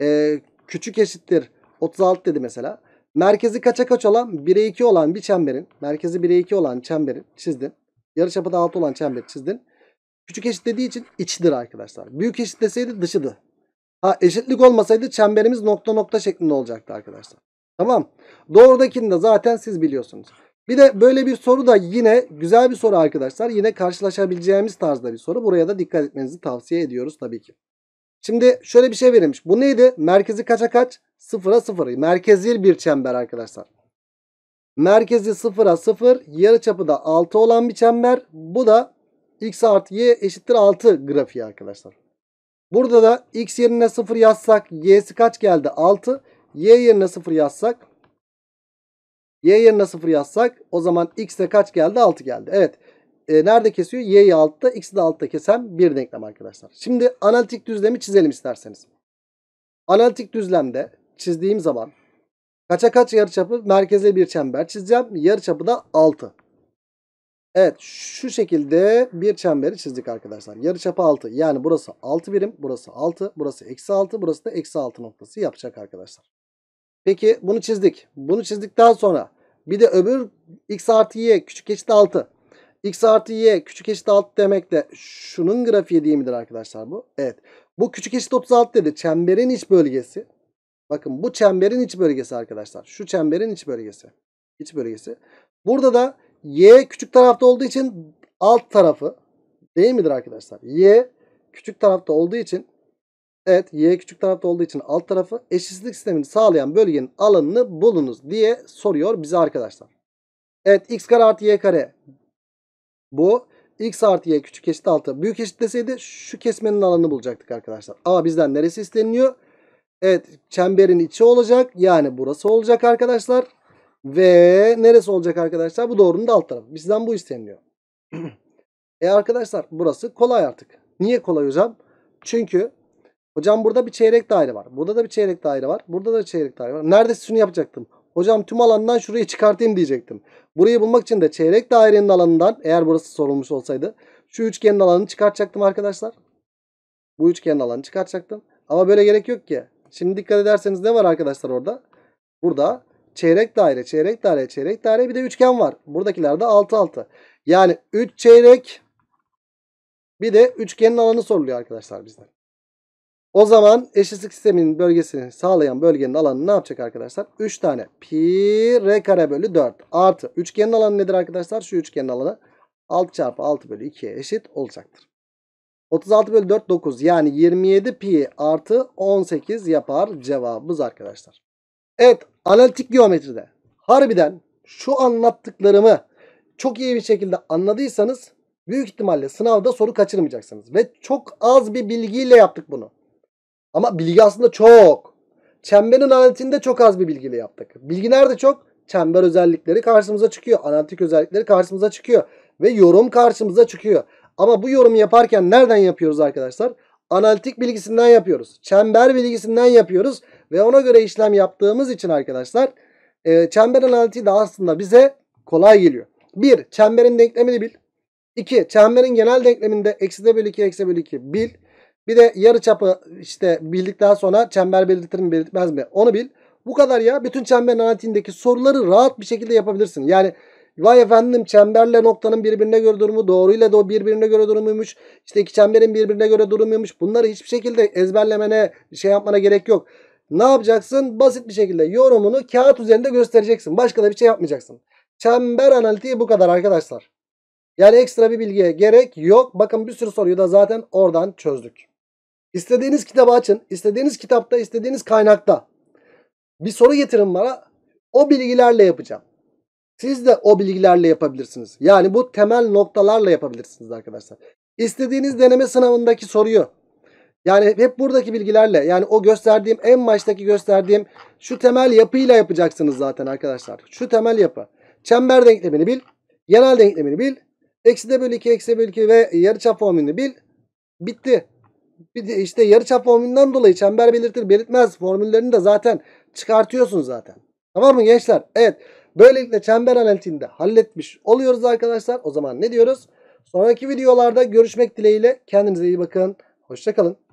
Ee, küçük eşittir 36 dedi mesela. Merkezi kaça kaç olan? 1'e 2 olan bir çemberin. Merkezi 1'e 2 olan çemberin çizdin. Yarıçapı da 6 olan çemberi çizdin. Küçük eşit dediği için içidir arkadaşlar. Büyük eşit deseydi dışıdı Ha eşitlik olmasaydı çemberimiz nokta nokta şeklinde olacaktı arkadaşlar. Tamam. Doğrudakini de zaten siz biliyorsunuz. Bir de böyle bir soru da yine güzel bir soru arkadaşlar. Yine karşılaşabileceğimiz tarzda bir soru. Buraya da dikkat etmenizi tavsiye ediyoruz tabii ki. Şimdi şöyle bir şey verilmiş. Bu neydi? Merkezi kaça kaç? Sıfıra sıfır. Merkezil bir çember arkadaşlar. Merkezi sıfıra sıfır. Yarıçapı da 6 olan bir çember. Bu da x artı y eşittir 6 grafiği arkadaşlar. Burada da x yerine 0 yazsak y'si kaç geldi? 6. y yerine 0 yazsak y yerine 0 yazsak o zaman x de kaç geldi? 6 geldi. Evet e, nerede kesiyor? Y'yi altta, X'i de altta kesen bir denklem arkadaşlar. Şimdi analitik düzlemi çizelim isterseniz. Analitik düzlemde çizdiğim zaman kaça kaç yarıçapı merkeze bir çember çizeceğim. Yarıçapı da 6. Evet şu şekilde bir çemberi çizdik arkadaşlar. Yarıçapı 6. Yani burası 6 birim, burası 6, burası eksi 6, burası da eksi 6 noktası yapacak arkadaşlar. Peki bunu çizdik. Bunu çizdikten sonra bir de öbür x artı y küçük eşit 6 x artı y küçük eşit 6 demek de şunun grafiği değil midir arkadaşlar bu? Evet. Bu küçük eşit 36 dedi. Çemberin iç bölgesi. Bakın bu çemberin iç bölgesi arkadaşlar. Şu çemberin iç bölgesi. İç bölgesi. Burada da y küçük tarafta olduğu için alt tarafı değil midir arkadaşlar? y küçük tarafta olduğu için evet y küçük tarafta olduğu için alt tarafı eşitsizlik sistemini sağlayan bölgenin alanını bulunuz diye soruyor bize arkadaşlar. Evet x kare artı y kare bu x artı y küçük eşit altı, büyük eşit deseydi şu kesmenin alanını bulacaktık arkadaşlar. Ama bizden neresi isteniliyor? Evet çemberin içi olacak. Yani burası olacak arkadaşlar. Ve neresi olacak arkadaşlar? Bu doğrunun da alt tarafı. Bizden bu isteniliyor. e arkadaşlar burası kolay artık. Niye kolay hocam? Çünkü hocam burada bir çeyrek daire var. Burada da bir çeyrek daire var. Burada da bir çeyrek daire var. Neredeyse şunu yapacaktım. Hocam tüm alandan şurayı çıkartayım diyecektim. Burayı bulmak için de çeyrek dairenin alanından eğer burası sorulmuş olsaydı şu üçgenin alanını çıkartacaktım arkadaşlar. Bu üçgenin alanını çıkartacaktım. Ama böyle gerek yok ki. Şimdi dikkat ederseniz ne var arkadaşlar orada? Burada çeyrek daire, çeyrek daire, çeyrek daire bir de üçgen var. Buradakilerde 6 6. Yani 3 çeyrek bir de üçgenin alanı soruluyor arkadaşlar bizden. O zaman eşitlik sisteminin bölgesini sağlayan bölgenin alanı ne yapacak arkadaşlar? 3 tane pi r kare bölü 4 artı üçgenin alanı nedir arkadaşlar? Şu üçgenin alanı 6 çarpı 6 bölü 2'ye eşit olacaktır. 36 bölü 4 9 yani 27 pi artı 18 yapar cevabımız arkadaşlar. Evet analitik geometride harbiden şu anlattıklarımı çok iyi bir şekilde anladıysanız büyük ihtimalle sınavda soru kaçırmayacaksınız. Ve çok az bir bilgiyle yaptık bunu. Ama bilgi aslında çok. Çemberin analitinde çok az bir bilgiyle yaptık. Bilgi nerede çok? Çember özellikleri karşımıza çıkıyor. Analitik özellikleri karşımıza çıkıyor. Ve yorum karşımıza çıkıyor. Ama bu yorumu yaparken nereden yapıyoruz arkadaşlar? Analitik bilgisinden yapıyoruz. Çember bilgisinden yapıyoruz. Ve ona göre işlem yaptığımız için arkadaşlar e, çember analitiği de aslında bize kolay geliyor. 1. Çemberin denklemini bil. 2. Çemberin genel denkleminde eksi de bölü 2 eksi bölü 2 bil. Bir de yarı çapı işte bildikten sonra çember belirtir mi belirtmez mi onu bil. Bu kadar ya. Bütün çember analitiğindeki soruları rahat bir şekilde yapabilirsin. Yani vay efendim çemberle noktanın birbirine göre durumu doğruyla da birbirine göre durumuymuş. İşte iki çemberin birbirine göre durumuymuş. Bunları hiçbir şekilde ezberlemene şey yapmana gerek yok. Ne yapacaksın? Basit bir şekilde yorumunu kağıt üzerinde göstereceksin. Başka da bir şey yapmayacaksın. Çember analitiği bu kadar arkadaşlar. Yani ekstra bir bilgiye gerek yok. Bakın bir sürü soruyu da zaten oradan çözdük. İstediğiniz kitabı açın. İstediğiniz kitapta, istediğiniz kaynakta. Bir soru getirin bana. O bilgilerle yapacağım. Siz de o bilgilerle yapabilirsiniz. Yani bu temel noktalarla yapabilirsiniz arkadaşlar. İstediğiniz deneme sınavındaki soruyu. Yani hep buradaki bilgilerle yani o gösterdiğim en baştaki gösterdiğim şu temel yapıyla yapacaksınız zaten arkadaşlar. Şu temel yapı. Çember denklemini bil. Genel denklemini bil. Eksi de bölü 2 eksi de bölü 2 ve yarıçap formülünü bil. Bitti. Bir de işte yarıçap formülünden dolayı çember belirtir belirtmez formüllerini de zaten çıkartıyorsun zaten. Tamam mı gençler? Evet. Böylelikle çember analitinde halletmiş oluyoruz arkadaşlar. O zaman ne diyoruz? Sonraki videolarda görüşmek dileğiyle. Kendinize iyi bakın. Hoşçakalın.